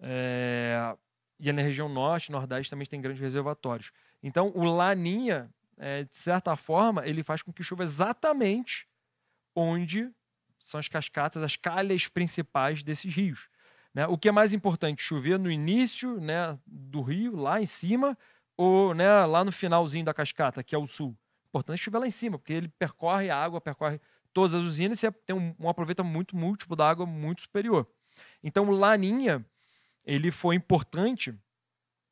É, e é na região norte, nordeste também tem grandes reservatórios. Então, o Laninha, é, de certa forma, ele faz com que chova exatamente onde são as cascatas, as calhas principais desses rios. Né? O que é mais importante, chover no início né, do rio, lá em cima, ou né, lá no finalzinho da cascata, que é o sul? O importante é chover lá em cima, porque ele percorre a água, percorre todas as usinas e você é, tem um, um aproveitamento muito múltiplo da água muito superior. Então, Laninha, ele foi importante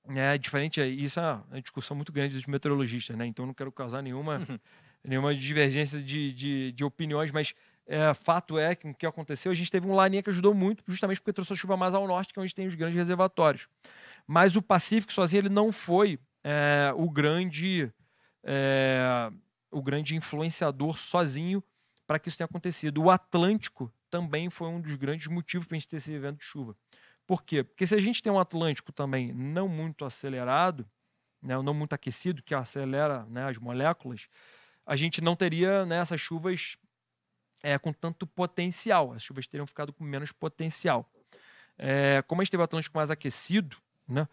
né diferente, é, isso é, é uma discussão muito grande dos meteorologistas, né? Então não quero causar nenhuma, uhum. nenhuma divergência de, de, de, opiniões, mas é, fato é que o que aconteceu, a gente teve um laninha que ajudou muito, justamente porque trouxe a chuva mais ao norte, que é onde tem os grandes reservatórios. Mas o Pacífico sozinho ele não foi é, o grande é, o grande influenciador sozinho para que isso tenha acontecido. O Atlântico também foi um dos grandes motivos para a gente ter esse evento de chuva. Por quê? Porque se a gente tem um Atlântico também não muito acelerado, né, não muito aquecido, que acelera né, as moléculas, a gente não teria né, essas chuvas é, com tanto potencial. As chuvas teriam ficado com menos potencial. É, como a gente teve o Atlântico é mais aquecido, né?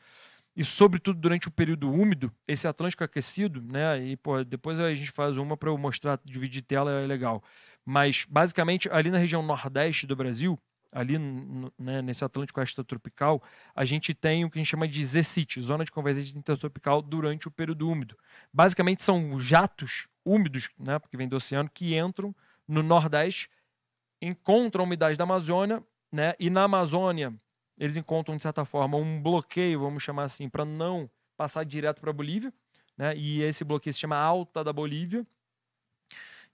E sobretudo durante o período úmido, esse Atlântico aquecido, né? E pô, depois a gente faz uma para eu mostrar, dividir tela é legal. Mas basicamente ali na região nordeste do Brasil, ali né, nesse Atlântico extratropical, a gente tem o que a gente chama de zecite, zona de convergência intertropical durante o período úmido. Basicamente são jatos úmidos, né, porque vem do oceano, que entram no Nordeste, encontram a umidade da Amazônia, né? E na Amazônia, eles encontram, de certa forma, um bloqueio, vamos chamar assim, para não passar direto para a Bolívia, né? E esse bloqueio se chama Alta da Bolívia.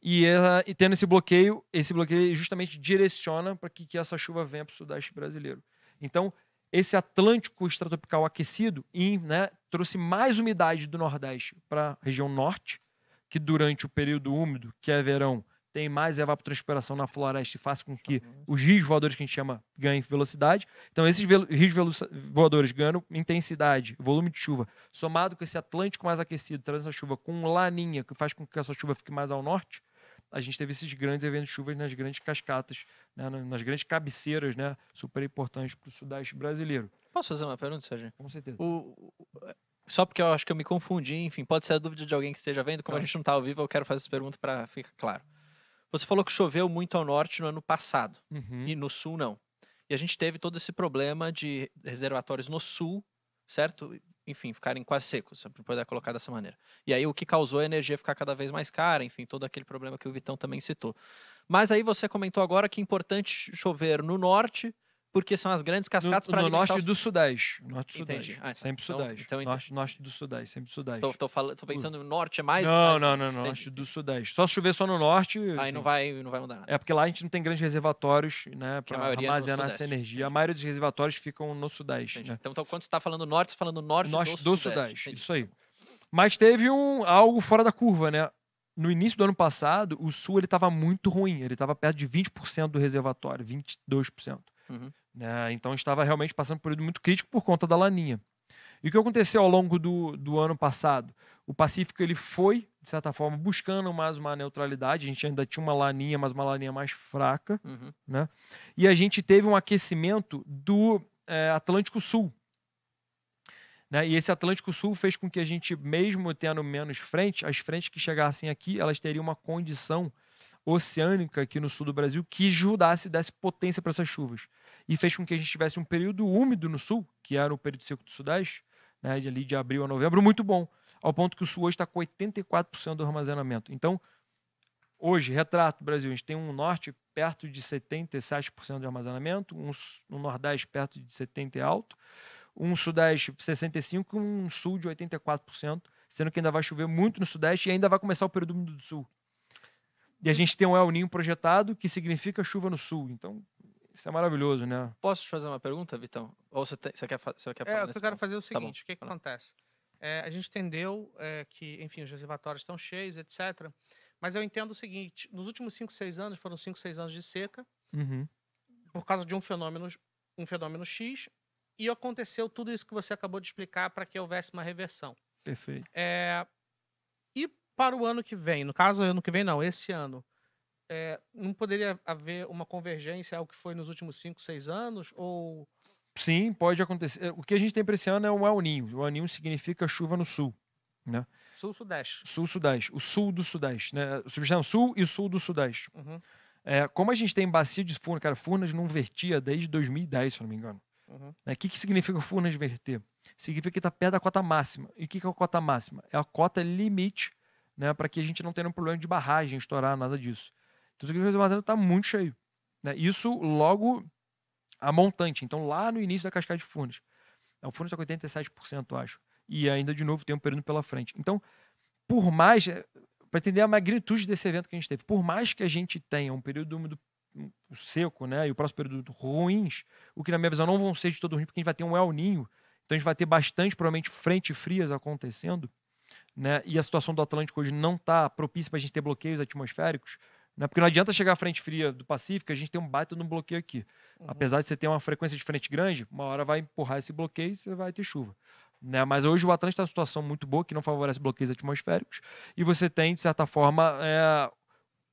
E, ela, e tendo esse bloqueio, esse bloqueio justamente direciona para que, que essa chuva venha para o Sudeste brasileiro. Então, esse Atlântico extratropical aquecido né, trouxe mais umidade do Nordeste para a região Norte, que durante o período úmido, que é verão, tem mais é evapotranspiração na floresta e faz com que os rios voadores que a gente chama ganhem velocidade. Então, esses rios voadores ganham intensidade, volume de chuva, somado com esse Atlântico mais aquecido, trazendo essa chuva com laninha, que faz com que essa chuva fique mais ao norte. A gente teve esses grandes eventos de chuvas nas grandes cascatas, né,
nas grandes cabeceiras, né, super importantes para o sudeste brasileiro. Posso fazer uma pergunta, Sérgio? Com certeza. O, só porque eu acho que eu me confundi, enfim, pode ser a dúvida de alguém que esteja vendo, como não. a gente não está ao vivo, eu quero fazer essa pergunta para ficar claro. Você falou que choveu muito ao norte no ano passado uhum. e no sul não. E a gente teve todo esse problema de reservatórios no sul, certo? Enfim, ficarem quase secos, para poder colocar dessa maneira. E aí o que causou a energia ficar cada vez mais cara, enfim, todo aquele problema que o Vitão também citou. Mas aí você comentou agora que é importante chover no norte porque são as grandes cascatas para no norte do sudeste, norte do sudeste, ah, então, sempre então sudeste, então, norte, norte do sudeste, sempre sudeste. Tô, tô, falando, tô uh. pensando no norte é mais. Não, não, não, norte do sudeste.
Só se chover só no norte. Aí assim. não vai, não vai mudar nada. É porque lá a gente não tem grandes reservatórios, né, para é armazenar essa energia. A maioria dos reservatórios ficam no sudeste. Né?
Então, então, quando você está falando norte, você tá falando norte, norte do, do sudeste. sudeste.
Isso aí. Mas teve um algo fora da curva, né? no início do ano passado, o Sul ele estava muito ruim, ele estava perto de 20% do reservatório, 22%. Uhum. Né? Então estava realmente passando por um período muito crítico por conta da laninha. E o que aconteceu ao longo do, do ano passado? O Pacífico ele foi, de certa forma, buscando mais uma neutralidade. A gente ainda tinha uma laninha, mas uma laninha mais fraca. Uhum. Né? E a gente teve um aquecimento do é, Atlântico Sul. Né? E esse Atlântico Sul fez com que a gente, mesmo tendo menos frente, as frentes que chegassem aqui, elas teriam uma condição oceânica aqui no sul do Brasil que ajudasse desse potência para essas chuvas. E fez com que a gente tivesse um período úmido no sul, que era o período seco do sudeste, né, de ali de abril a novembro, muito bom, ao ponto que o sul hoje está com 84% do armazenamento. Então, hoje, retrato Brasil, a gente tem um norte perto de 77% de armazenamento, um, um nordeste perto de 70% e alto, um sudeste 65% e um sul de 84%, sendo que ainda vai chover muito no sudeste e ainda vai começar o período úmido do sul. E a gente tem um El Ninho projetado, que significa chuva no sul. Então,
isso é maravilhoso, né? Posso te fazer uma pergunta, Vitão? Ou você, tem, você quer, você quer é, eu quero ponto? fazer é o tá seguinte,
tá o que, que acontece? É, a gente entendeu é, que, enfim, os reservatórios estão cheios, etc. Mas eu entendo o seguinte, nos últimos 5, 6 anos, foram 5, 6 anos de seca, uhum. por causa de um fenômeno, um fenômeno X, e aconteceu tudo isso que você acabou de explicar para que houvesse uma reversão. Perfeito. É, para o ano que vem, no caso, ano que vem não, esse ano, é, não poderia haver uma convergência ao que foi nos últimos 5, 6 anos? Ou... Sim, pode acontecer. Eh, o que a gente tem para esse ano
é um El Ninho. O El Ninho significa chuva no sul. Né?
Sul-Sudeste.
Sul-Sudeste. O sul do Sudeste. Né? Substituição sul e sul do Sudeste. Uhum. É, como a gente tem bacia de Furnas, cara, Furnas não vertia desde 2010, se não me engano. O uhum. é, que, que significa Furnas verter? Significa que está perto da cota máxima. E o que, que é a cota máxima? É a cota limite né, para que a gente não tenha um problema de barragem, estourar, nada disso. Então, significa que o armazenamento está muito cheio. Né? Isso logo a montante, então lá no início da cascata de funes. É, o fundo está com 87%, acho. E ainda, de novo, tem um período pela frente. Então, por mais, eh, para entender a magnitude desse evento que a gente teve, por mais que a gente tenha um período úmido hum, seco, né, e o próximo período ruins, o que na minha visão não vão ser de todo ruim, porque a gente vai ter um El Ninho, então a gente vai ter bastante, provavelmente, frente frias acontecendo né? E a situação do Atlântico hoje não está propícia para a gente ter bloqueios atmosféricos, né? Porque não adianta chegar à frente fria do Pacífico, a gente tem um baita no bloqueio aqui. Uhum. Apesar de você ter uma frequência de frente grande, uma hora vai empurrar esse bloqueio e você vai ter chuva. Né? Mas hoje o Atlântico está numa situação muito boa, que não favorece bloqueios atmosféricos, e você tem, de certa forma, é,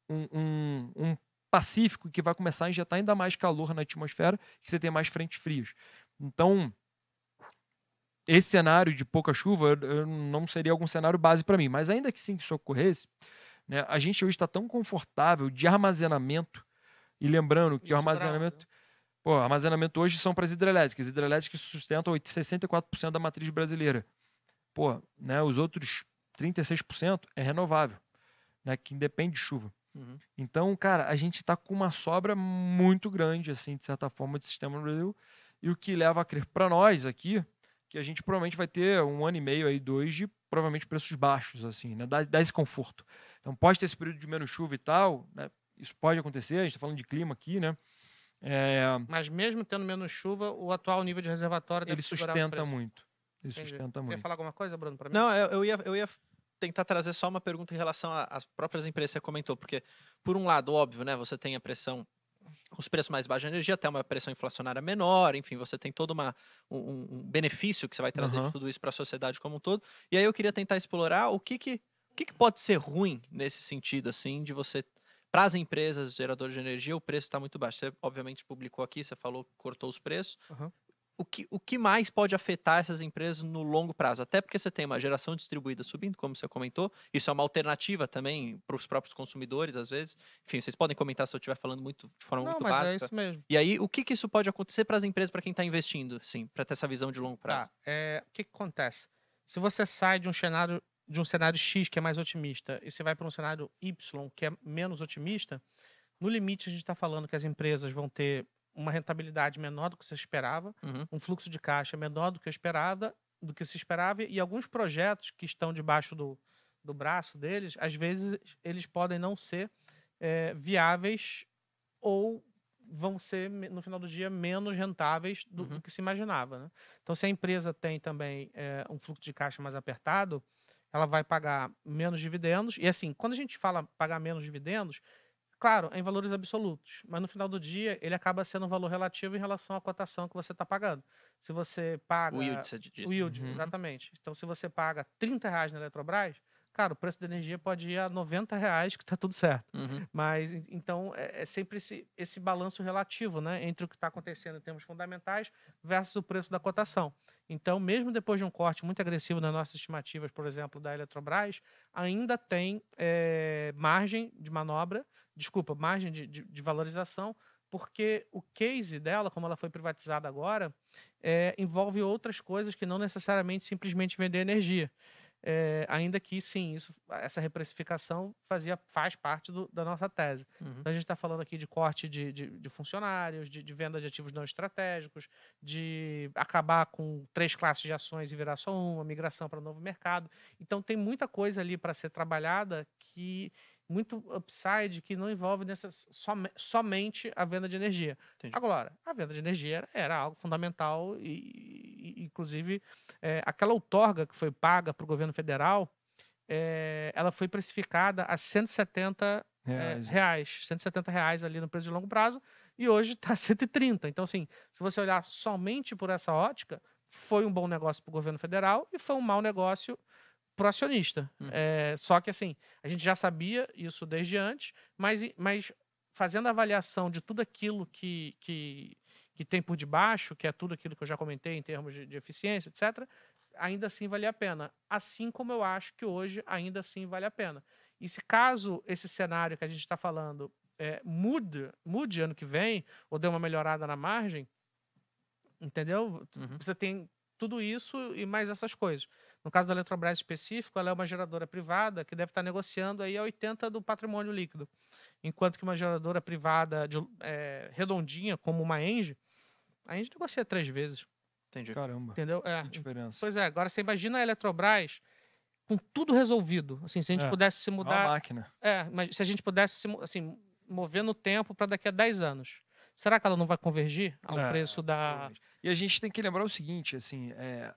um, um, um Pacífico que vai começar a injetar ainda mais calor na atmosfera, que você tem mais frentes frias. Então, esse cenário de pouca chuva não seria algum cenário base para mim, mas ainda que sim que isso ocorresse, né, a gente hoje está tão confortável de armazenamento, e lembrando que isso o né? armazenamento. Pô, armazenamento hoje são para as hidrelétricas. Hidrelétricas sustentam 64% da matriz brasileira. Pô, né, os outros 36% é renovável, né, que independe de chuva. Uhum. Então, cara, a gente está com uma sobra muito grande, assim, de certa forma, de sistema no Brasil. E o que leva a crer para nós aqui, que a gente provavelmente vai ter um ano e meio aí, dois, de provavelmente preços baixos, assim, né? Dá, dá esse conforto. Então, pode ter esse período de menos chuva e tal, né? Isso pode acontecer, a gente está falando de clima aqui, né?
É... Mas mesmo tendo menos chuva, o atual nível de reservatório ele sustenta muito. Ele Entendi. sustenta muito. quer falar
alguma coisa, Bruno, para mim? Não,
eu, eu, ia, eu ia tentar trazer só uma pergunta em relação às próprias empresas que você comentou, porque, por um lado, óbvio, né? Você tem a pressão os preços mais baixos de energia, até uma pressão inflacionária menor, enfim, você tem todo uma, um, um benefício que você vai trazer uhum. de tudo isso para a sociedade como um todo. E aí eu queria tentar explorar o que, que, o que, que pode ser ruim nesse sentido, assim, de você para as empresas geradoras de energia, o preço está muito baixo. Você, obviamente, publicou aqui, você falou que cortou os preços. Uhum o que, o que mais pode afetar essas empresas no longo prazo? Até porque você tem uma geração distribuída subindo, como você comentou, isso é uma alternativa também para os próprios consumidores, às vezes. Enfim, vocês podem comentar se eu estiver falando muito de forma Não, muito mas é básica. É isso mesmo. E aí, o que, que isso pode acontecer para as empresas, para quem está investindo, sim, para ter essa visão de longo tá, prazo? Tá, é,
o que, que acontece? Se você sai de um cenário de um cenário X que é mais otimista e você vai para um cenário Y que é menos otimista, no limite a gente está falando que as empresas vão ter uma rentabilidade menor do que se esperava, uhum. um fluxo de caixa menor do que esperava, do que se esperava e alguns projetos que estão debaixo do, do braço deles, às vezes eles podem não ser é, viáveis ou vão ser, no final do dia, menos rentáveis do, uhum. do que se imaginava. Né? Então, se a empresa tem também é, um fluxo de caixa mais apertado, ela vai pagar menos dividendos. E assim, quando a gente fala pagar menos dividendos, Claro, em valores absolutos, mas no final do dia ele acaba sendo um valor relativo em relação à cotação que você está pagando. Se você paga. O yield, você diz. O yield, uhum. exatamente. Então, se você paga 30 reais na Eletrobras, cara, o preço da energia pode ir a 90 reais, que está tudo certo. Uhum. Mas, então, é, é sempre esse, esse balanço relativo, né? Entre o que está acontecendo em termos fundamentais versus o preço da cotação. Então, mesmo depois de um corte muito agressivo nas nossas estimativas, por exemplo, da Eletrobras, ainda tem é, margem de manobra, desculpa, margem de, de, de valorização porque o case dela, como ela foi privatizada agora, é, envolve outras coisas que não necessariamente simplesmente vender energia. É, ainda que sim, isso, essa repressificação fazia, faz parte do, da nossa tese. Uhum. Então a gente está falando aqui de corte de, de, de funcionários, de, de, venda de ativos não estratégicos, de acabar com três classes de ações e virar só uma, migração para o novo mercado. Então tem muita coisa ali para ser trabalhada que muito upside que não envolve nessas, som, somente a venda de energia. Entendi. Agora, a venda de energia era, era algo fundamental e, e inclusive, é, aquela outorga que foi paga para o governo federal, é, ela foi precificada a 170 reais. É, reais, 170 né? reais ali no preço de longo prazo, e hoje está 130. Então, assim, se você olhar somente por essa ótica, foi um bom negócio para o governo federal e foi um mau negócio pro acionista. Uhum. É, só que assim, a gente já sabia isso desde antes, mas, mas fazendo a avaliação de tudo aquilo que, que, que tem por debaixo, que é tudo aquilo que eu já comentei em termos de, de eficiência, etc., ainda assim vale a pena. Assim como eu acho que hoje ainda assim vale a pena. E se caso esse cenário que a gente está falando é, mude, mude ano que vem, ou dê uma melhorada na margem, entendeu? Uhum. Você tem tudo isso e mais essas coisas. No caso da Eletrobras específico, ela é uma geradora privada que deve estar negociando aí a 80 do patrimônio líquido, enquanto que uma geradora privada de, é, redondinha, como uma Engie, a Engie negocia três vezes. Entendi. Caramba. Entendeu? É. diferença. Pois é, agora você imagina a Eletrobras com tudo resolvido. Assim, se a gente é, pudesse se mudar. É uma máquina. É, mas se a gente pudesse se, assim, mover no tempo para daqui a 10 anos. Será que ela não vai convergir ao é, preço da. E a gente tem que lembrar o seguinte, assim, é,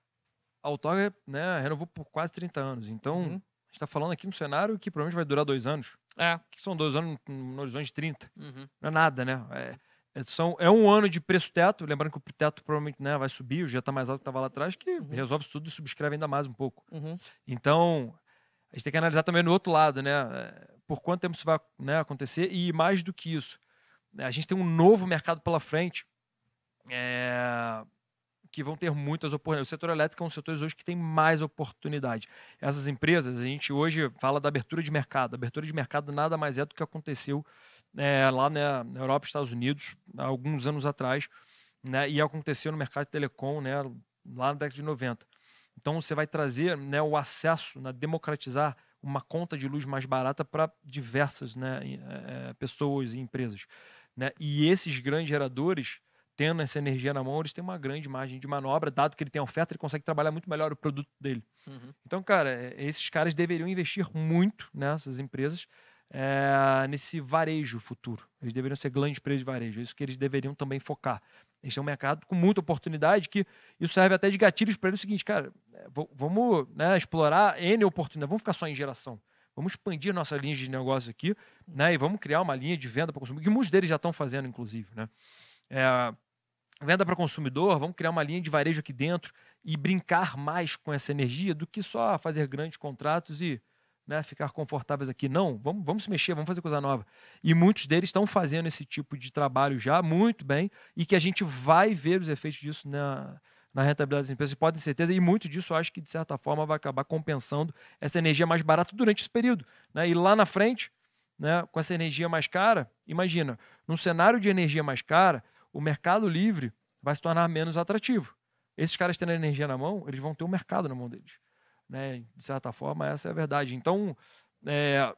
a Autógrafo né, renovou por quase 30 anos. Então, uhum. a gente está falando aqui num cenário que provavelmente vai durar dois anos. É. Que são dois anos no horizonte de 30. Uhum. Não é nada, né? É, é, são, é um ano de preço teto, lembrando que o teto provavelmente né, vai subir, já está mais alto que estava lá atrás, que uhum. resolve tudo e subscreve ainda mais um pouco. Uhum. Então, a gente tem que analisar também no outro lado, né? É, por quanto tempo isso vai né, acontecer e mais do que isso. Né, a gente tem um novo mercado pela frente. É, que vão ter muitas oportunidades. O setor elétrico é um setor hoje que tem mais oportunidade. Essas empresas, a gente hoje fala da abertura de mercado. A abertura de mercado nada mais é do que aconteceu é, lá né, na Europa e Estados Unidos, há alguns anos atrás, né, e aconteceu no mercado de telecom né, lá na década de 90. Então, você vai trazer né, o acesso, né, democratizar uma conta de luz mais barata para diversas né, é, é, pessoas e empresas. Né? E esses grandes geradores tendo essa energia na mão, eles têm uma grande margem de manobra, dado que ele tem oferta, ele consegue trabalhar muito melhor o produto dele. Uhum. Então, cara, é, esses caras deveriam investir muito nessas empresas é, nesse varejo futuro. Eles deveriam ser grandes empresas de varejo, é isso que eles deveriam também focar. Este é um mercado com muita oportunidade, que isso serve até de gatilhos para ele. É o seguinte, cara, vamos né, explorar N oportunidades, vamos ficar só em geração vamos expandir nossa linha de negócio aqui, né? E vamos criar uma linha de venda para o consumidor, que muitos deles já estão fazendo, inclusive, né? É, venda para consumidor, vamos criar uma linha de varejo aqui dentro e brincar mais com essa energia do que só fazer grandes contratos e né, ficar confortáveis aqui. Não, vamos, vamos se mexer, vamos fazer coisa nova. E muitos deles estão fazendo esse tipo de trabalho já muito bem e que a gente vai ver os efeitos disso na, na rentabilidade das empresas, podem ter certeza, e muito disso eu acho que de certa forma vai acabar compensando essa energia mais barata durante esse período. Né? E lá na frente, né, com essa energia mais cara, imagina, num cenário de energia mais cara, o mercado livre vai se tornar menos atrativo. Esses caras tendo energia na mão, eles vão ter um mercado na mão deles. Né? De certa forma, essa é a verdade. Então, é,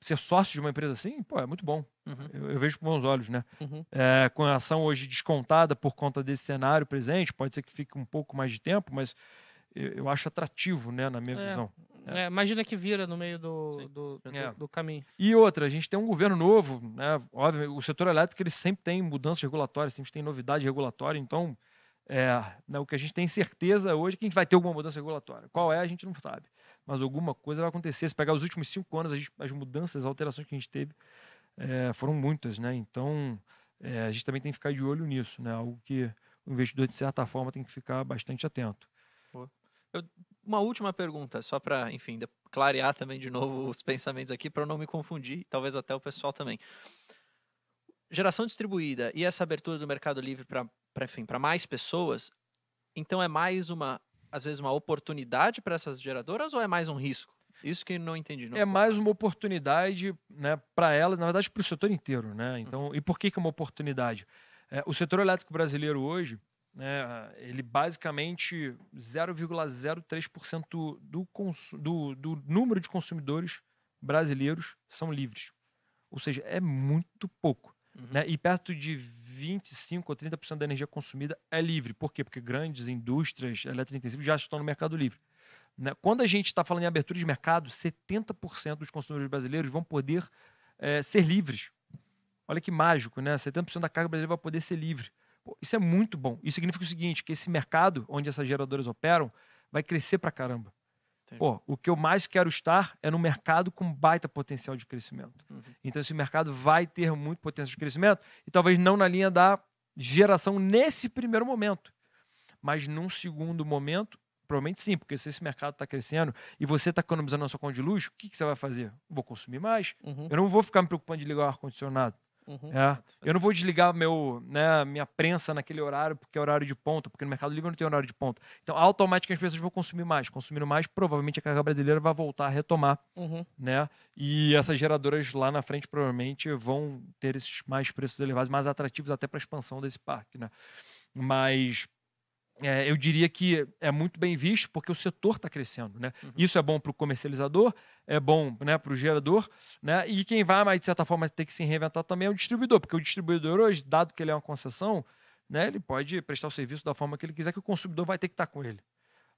ser sócio de uma empresa assim, pô, é muito bom. Uhum. Eu, eu, vejo com bons olhos, né? Uhum. É, com a ação hoje descontada por conta desse cenário presente, pode ser que fique um pouco mais de tempo, mas eu, eu acho atrativo, né, na minha é, visão. É.
é. imagina que vira no meio do, do, do, é. do, caminho.
E outra, a gente tem um governo novo, né? Óbvio, o setor elétrico ele sempre tem mudanças regulatórias, sempre tem novidade regulatória, então é, né, o que a gente tem certeza hoje é que a gente vai ter alguma mudança regulatória. Qual é, a gente não sabe. Mas alguma coisa vai acontecer. Se pegar os últimos cinco anos, as, mudanças, as alterações que a gente teve foram muitas, né? Então, é, a gente também tem que ficar de olho nisso, né? Algo que o investidor, de certa forma, tem que ficar bastante atento.
Pô. Eu, uma última pergunta, só para, enfim, clarear também de novo os pensamentos aqui, para eu não me confundir, talvez até o pessoal também. Geração distribuída e essa abertura do Mercado Livre para, enfim, para mais pessoas, então é mais uma, às vezes, uma oportunidade para essas geradoras ou é mais um risco? Isso que não entendi. Não. É
mais uma oportunidade né, para elas, na verdade, para o setor inteiro. Né? Então, uhum. E por que, que é uma oportunidade? É, o setor elétrico brasileiro hoje, né? Ele basicamente 0,03% do, do, do número de consumidores brasileiros são livres. Ou seja, é muito pouco. Uhum. Né? E perto de 25% ou 30% da energia consumida é livre. Por quê? Porque grandes indústrias eletrointensivas já estão no mercado livre. Né? Quando a gente está falando em abertura de mercado, 70% dos consumidores brasileiros vão poder é, ser livres. Olha que mágico, né? 70% da carga brasileira vai poder ser livre isso é muito bom. Isso significa o seguinte, que esse mercado onde essas geradoras operam vai crescer pra caramba. Pô, o que eu mais quero estar é no mercado com baita potencial de crescimento. Uhum. Então esse mercado vai ter muito potencial de crescimento e talvez não na linha da geração nesse primeiro momento, mas num segundo momento Provavelmente sim, porque se esse mercado está crescendo e você está economizando na sua conta de luz, o que, que você vai fazer? Vou consumir mais. Uhum. Eu não vou ficar me preocupando de ligar o ar-condicionado. Uhum. É. Eu não vou desligar meu, né, minha prensa naquele horário, porque é horário de ponta, porque no Mercado Livre não tem horário de ponta. Então, automaticamente as pessoas vão consumir mais. Consumindo mais, provavelmente a carga brasileira vai voltar a retomar. Uhum. Né? E essas geradoras lá na frente provavelmente vão ter esses mais preços elevados, mais atrativos até para a expansão desse parque. Né? Mas é, eu diria que é muito bem visto porque o setor está crescendo. Né? Uhum. Isso é bom para o comercializador, é bom né, para o gerador, né? e quem vai, mas de certa forma, ter que se reinventar também é o distribuidor, porque o distribuidor hoje, dado que ele é uma concessão, né, ele pode prestar o serviço da forma que ele quiser, que o consumidor vai ter que estar tá com ele.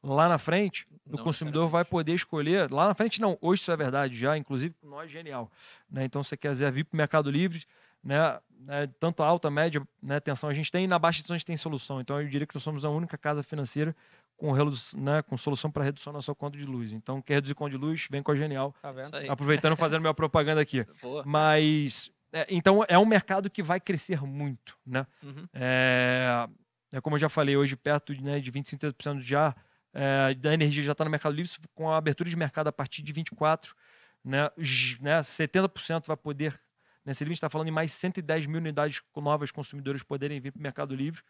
Lá na frente, não, o é consumidor vai poder escolher. Lá na frente, não, hoje isso é verdade, já, inclusive nós, é genial. Né? Então, se você quer dizer, vir para o Mercado Livre, né, é, tanto alta, média, né, tensão a gente tem, e na baixa tensão a gente tem solução. Então eu diria que nós somos a única casa financeira com, né, com solução para redução na sua conta de luz. Então quer reduzir conta de luz, vem com a Genial. Tá Aproveitando fazendo minha propaganda aqui. Boa. Mas é, então é um mercado que vai crescer muito, né? Uhum. É, é, como eu já falei hoje perto né, de 25 30% já é, da energia já está no mercado livre com a abertura de mercado a partir de 24, né, né 70% vai poder né? Se livro, a gente está falando em mais 110 mil unidades novas consumidores poderem vir para o Mercado Livre.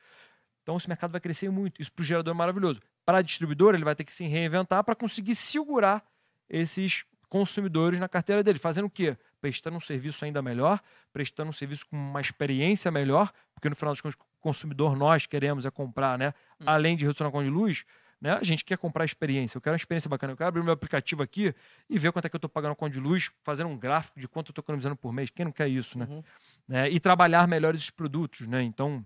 Então, esse mercado vai crescer muito. Isso para o gerador é maravilhoso. Para a distribuidora, ele vai ter que se reinventar para conseguir segurar esses consumidores na carteira dele. Fazendo o quê? Prestando um serviço ainda melhor, prestando um serviço com uma experiência melhor, porque no final das contas, o consumidor nós queremos é comprar, né? Uhum. Além de redução na conta de luz, né? A gente quer comprar experiência, eu quero uma experiência bacana. Eu quero abrir meu aplicativo aqui e ver quanto é que eu estou pagando com de luz, fazendo um gráfico de quanto eu estou economizando por mês. Quem não quer isso, né? Uhum. Né? e trabalhar melhores esses produtos, né? Então,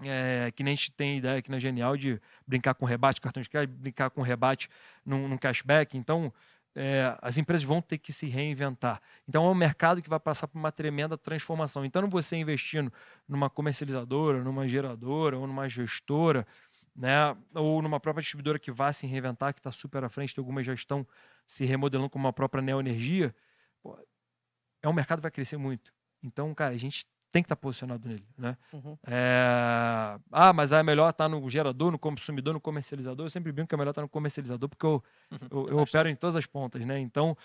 é, que nem a gente tem ideia aqui na Genial de brincar com rebate, cartão de crédito, brincar com rebate num, num cashback. Então, é, as empresas vão ter que se reinventar. Então, é um mercado que vai passar por uma tremenda transformação. Então, você investindo numa comercializadora, numa geradora ou numa gestora, né? Ou numa própria distribuidora que vá se reinventar, que está super à frente, que algumas já estão se remodelando como a própria Neoenergia. é um mercado que vai crescer muito. Então, cara, a gente tem que estar tá posicionado nele. Né? Uhum. É... Ah, mas é melhor estar tá no gerador, no consumidor, no comercializador. Eu sempre brinco que é melhor estar tá no comercializador, porque eu, uhum. eu, eu opero em todas as pontas. Né? Então,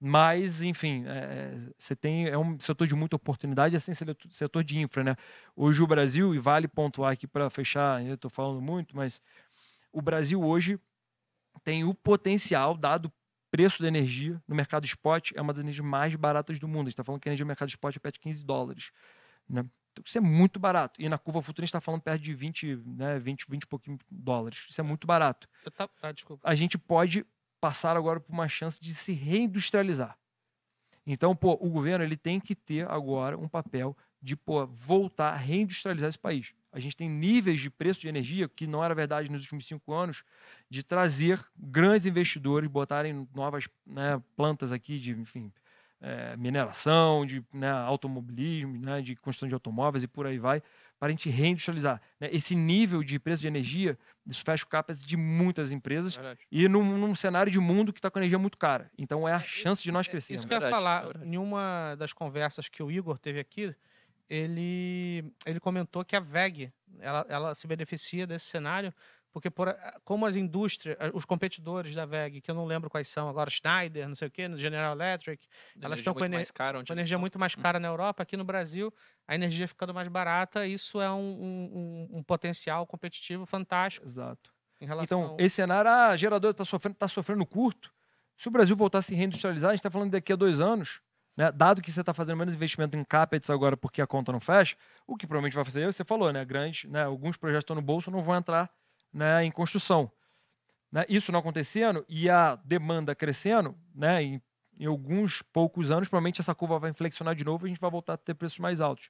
mas, enfim, é, é, você tem, é um setor de muita oportunidade, assim, setor de infra. Né? Hoje o Brasil, e vale pontuar aqui para fechar, eu estou falando muito, mas o Brasil hoje tem o potencial, dado preço da energia no mercado spot é uma das energias mais baratas do mundo. A gente está falando que a energia no mercado spot é perto de 15 dólares. Né? Então, isso é muito barato. E na curva futura a gente está falando perto de 20, né, 20, 20 e pouquinho dólares. Isso é muito barato. Tá... Ah, a gente pode passar agora por uma chance de se reindustrializar. Então, pô, o governo ele tem que ter agora um papel de pô, voltar a reindustrializar esse país. A gente tem níveis de preço de energia, que não era verdade nos últimos cinco anos, de trazer grandes investidores, botarem novas né, plantas aqui de, enfim, é, mineração, de né, automobilismo, né, de construção de automóveis e por aí vai, para a gente reindustrializar. Né? Esse nível de preço de energia, isso fecha o capas de muitas empresas verdade. e num, num, cenário de mundo que está com energia muito cara. Então é a é, chance de nós é, crescermos. Isso que eu ia falar,
verdade. em uma das conversas que o Igor teve aqui, ele, ele comentou que a VEG ela, ela se beneficia desse cenário porque por, como as indústrias, os competidores da VEG, que eu não lembro quais são agora, Schneider, não sei o quê, General Electric, elas é estão com, ener cara, energia muito mais hum. cara na Europa, aqui no Brasil a energia ficando mais barata, isso é um, um, um potencial competitivo fantástico. Exato.
Então, relação... Então, esse cenário, a ah, geradora está sofrendo, tá sofrendo curto. Se o Brasil voltar a se reindustrializar, a gente está falando daqui a dois anos, né? dado que você está fazendo menos investimento em CAPEX agora porque a conta não fecha, o que provavelmente vai fazer, é você falou, né? grande, né? alguns projetos estão no bolso não vão entrar né, em construção. Né, isso não acontecendo e a demanda crescendo, né, em, em alguns poucos anos, provavelmente essa curva vai inflexionar de novo e a gente vai voltar a ter preços mais altos.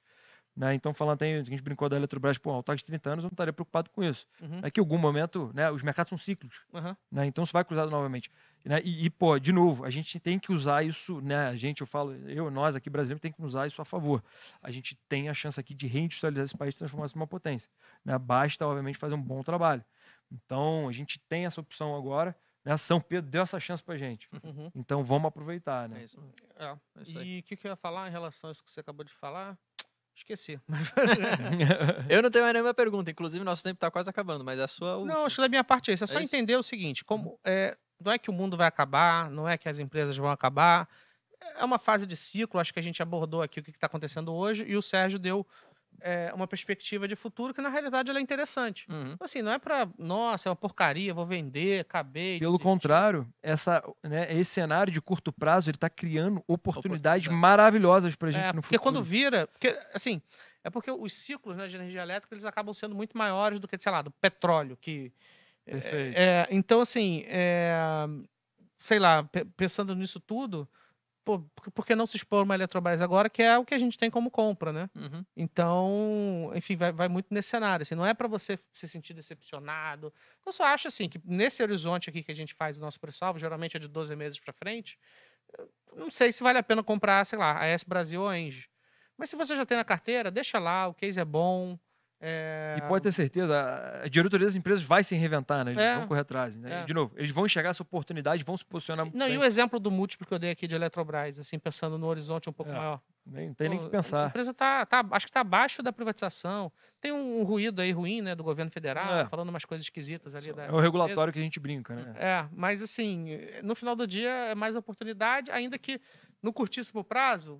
Né? Então, falando a gente brincou da Eletrobras, pô, ao de 30 anos eu não estaria preocupado com isso. Uhum. É que em algum momento, né, os mercados são ciclos, uhum. né? então isso vai cruzado novamente. Né? E, e, pô, de novo, a gente tem que usar isso, né? a gente, eu falo, eu, nós aqui brasileiros, tem que usar isso a favor. A gente tem a chance aqui de reindustrializar esse país e transformar-se numa potência. Né? Basta, obviamente, fazer um bom trabalho. Então, a gente tem essa opção agora. Né? São Pedro deu essa chance para gente. Uhum. Então, vamos aproveitar. Né? É isso.
É, é isso e o que, que eu ia falar em relação a isso que você acabou de falar? Esqueci.
eu não tenho mais nenhuma pergunta. Inclusive, nosso tempo está quase acabando, mas é a sua. Última. Não, acho que da minha parte é isso. É só entender o seguinte:
como é, não é que o mundo vai acabar, não é que as empresas vão acabar. É uma fase de ciclo. Acho que a gente abordou aqui o que está acontecendo hoje e o Sérgio deu é, uma perspectiva de futuro que, na realidade, ela é interessante. Uhum. Assim, não é para, nossa, é uma porcaria, vou vender, acabei. Pelo
gente. contrário, essa, né, esse cenário de curto prazo, ele está criando oportunidades
Oportunidade. maravilhosas para a gente é, no futuro. Porque quando vira, porque, assim, é porque os ciclos né, de energia elétrica, eles acabam sendo muito maiores do que, sei lá, do petróleo, que... É, é, então, assim, é, sei lá, pensando nisso tudo, pô, por que não se expor uma Eletrobras agora, que é o que a gente tem como compra, né? Uhum. Então, enfim, vai, vai, muito nesse cenário. Assim, não é para você se sentir decepcionado. Eu só acho assim que nesse horizonte aqui que a gente faz o nosso preço-alvo, geralmente é de 12 meses para frente, não sei se vale a pena comprar, sei lá, a S Brasil ou a Engie. Mas se você já tem na carteira, deixa lá, o case é bom, é... E pode ter certeza, a diretoria das empresas vai se reinventar, né? Eles é. vão correr atrás. Né? É. De novo, eles vão enxergar essa oportunidade, vão se posicionar. Não, bem. e o exemplo do múltiplo que eu dei aqui de Eletrobras, assim, pensando no horizonte um pouco é. maior. Nem tem Pô, nem que pensar. A empresa tá, tá acho que está abaixo da privatização. Tem um, um, ruído aí ruim, né, do governo federal, é. falando umas coisas esquisitas ali. é o regulatório que a
gente brinca, né?
É, mas assim, no final do dia é mais oportunidade, ainda que no curtíssimo prazo,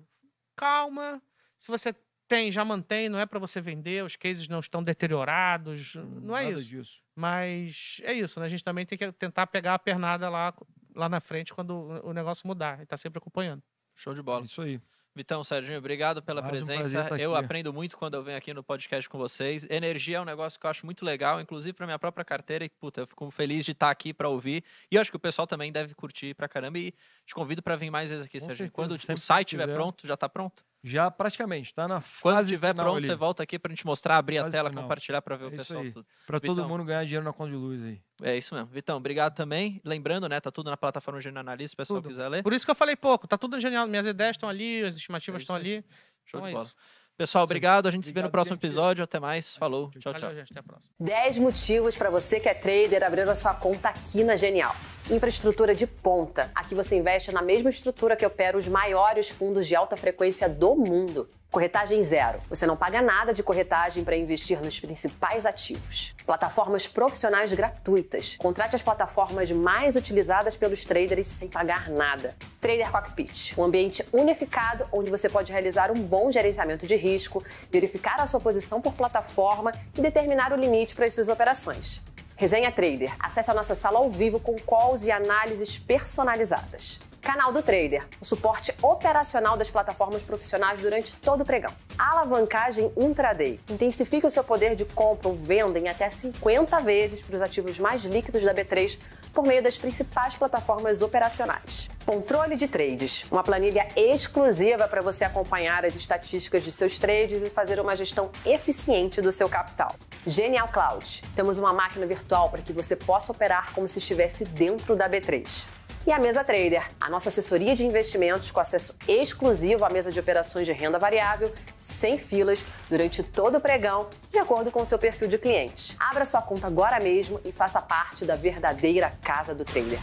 calma. Se você tem, já mantém, não é para você vender, os cases não estão deteriorados, não é isso. Disso. Mas é isso, né? A gente também tem que tentar pegar a pernada lá, lá na frente quando o negócio mudar. E tá sempre acompanhando.
Show de bola. isso aí. Vitão, Serginho, obrigado pela presença. Tá um eu aqui. aprendo muito quando eu venho aqui no podcast com vocês. Energia é um negócio que eu acho muito legal, inclusive para minha própria carteira. E, puta, eu fico feliz de estar tá aqui para ouvir. E eu acho que o pessoal também deve curtir para caramba. E te convido para vir mais vezes aqui, com Serginho. Certeza, quando o site estiver pronto, já está pronto? já praticamente, está na fase Quando pronto, ali. você volta aqui para a gente mostrar, abrir a tela, final. compartilhar para ver é o pessoal.
Para todo mundo ganhar dinheiro na conta de luz aí.
É isso mesmo. Vitão, obrigado também. Lembrando, né, tá tudo na plataforma Gênio Analista, se o pessoal tudo. quiser ler. Por isso que eu falei pouco, tá tudo genial. Minhas ideias estão ali, as estimativas é estão ali. Show então de é bola. Isso. Pessoal, obrigado. A gente obrigado, se vê no próximo gente. episódio. Até mais. Falou. Tchau, tchau. gente. Até a próxima.
10 motivos para você que é trader abrir a sua conta aqui na Genial. Infraestrutura de ponta. Aqui você investe na mesma estrutura que opera os maiores fundos de alta frequência do mundo. Corretagem zero. Você não paga nada de corretagem para investir nos principais ativos. Plataformas profissionais gratuitas. Contrate as plataformas mais utilizadas pelos traders sem pagar nada. Trader Cockpit, um ambiente unificado onde você pode realizar um bom gerenciamento de risco, verificar a sua posição por plataforma e determinar o limite para as suas operações. Resenha Trader. Acesse a nossa sala ao vivo com calls e análises personalizadas. Canal do Trader, o suporte operacional das plataformas profissionais durante todo o pregão. Alavancagem intraday. intensifica o seu poder de compra ou venda em até 50 vezes para os ativos mais líquidos da B3 por meio das principais plataformas operacionais. Controle de trades, uma planilha exclusiva para você acompanhar as estatísticas de seus trades e fazer uma gestão eficiente do seu capital. Genial Cloud, temos uma máquina virtual para que você possa operar como se estivesse dentro da B3 e a Mesa Trader, a nossa assessoria de investimentos com acesso exclusivo à mesa de operações de renda variável, sem filas, durante todo o pregão, de acordo com o seu perfil de cliente. Abra sua conta agora mesmo e faça parte da verdadeira casa do trader.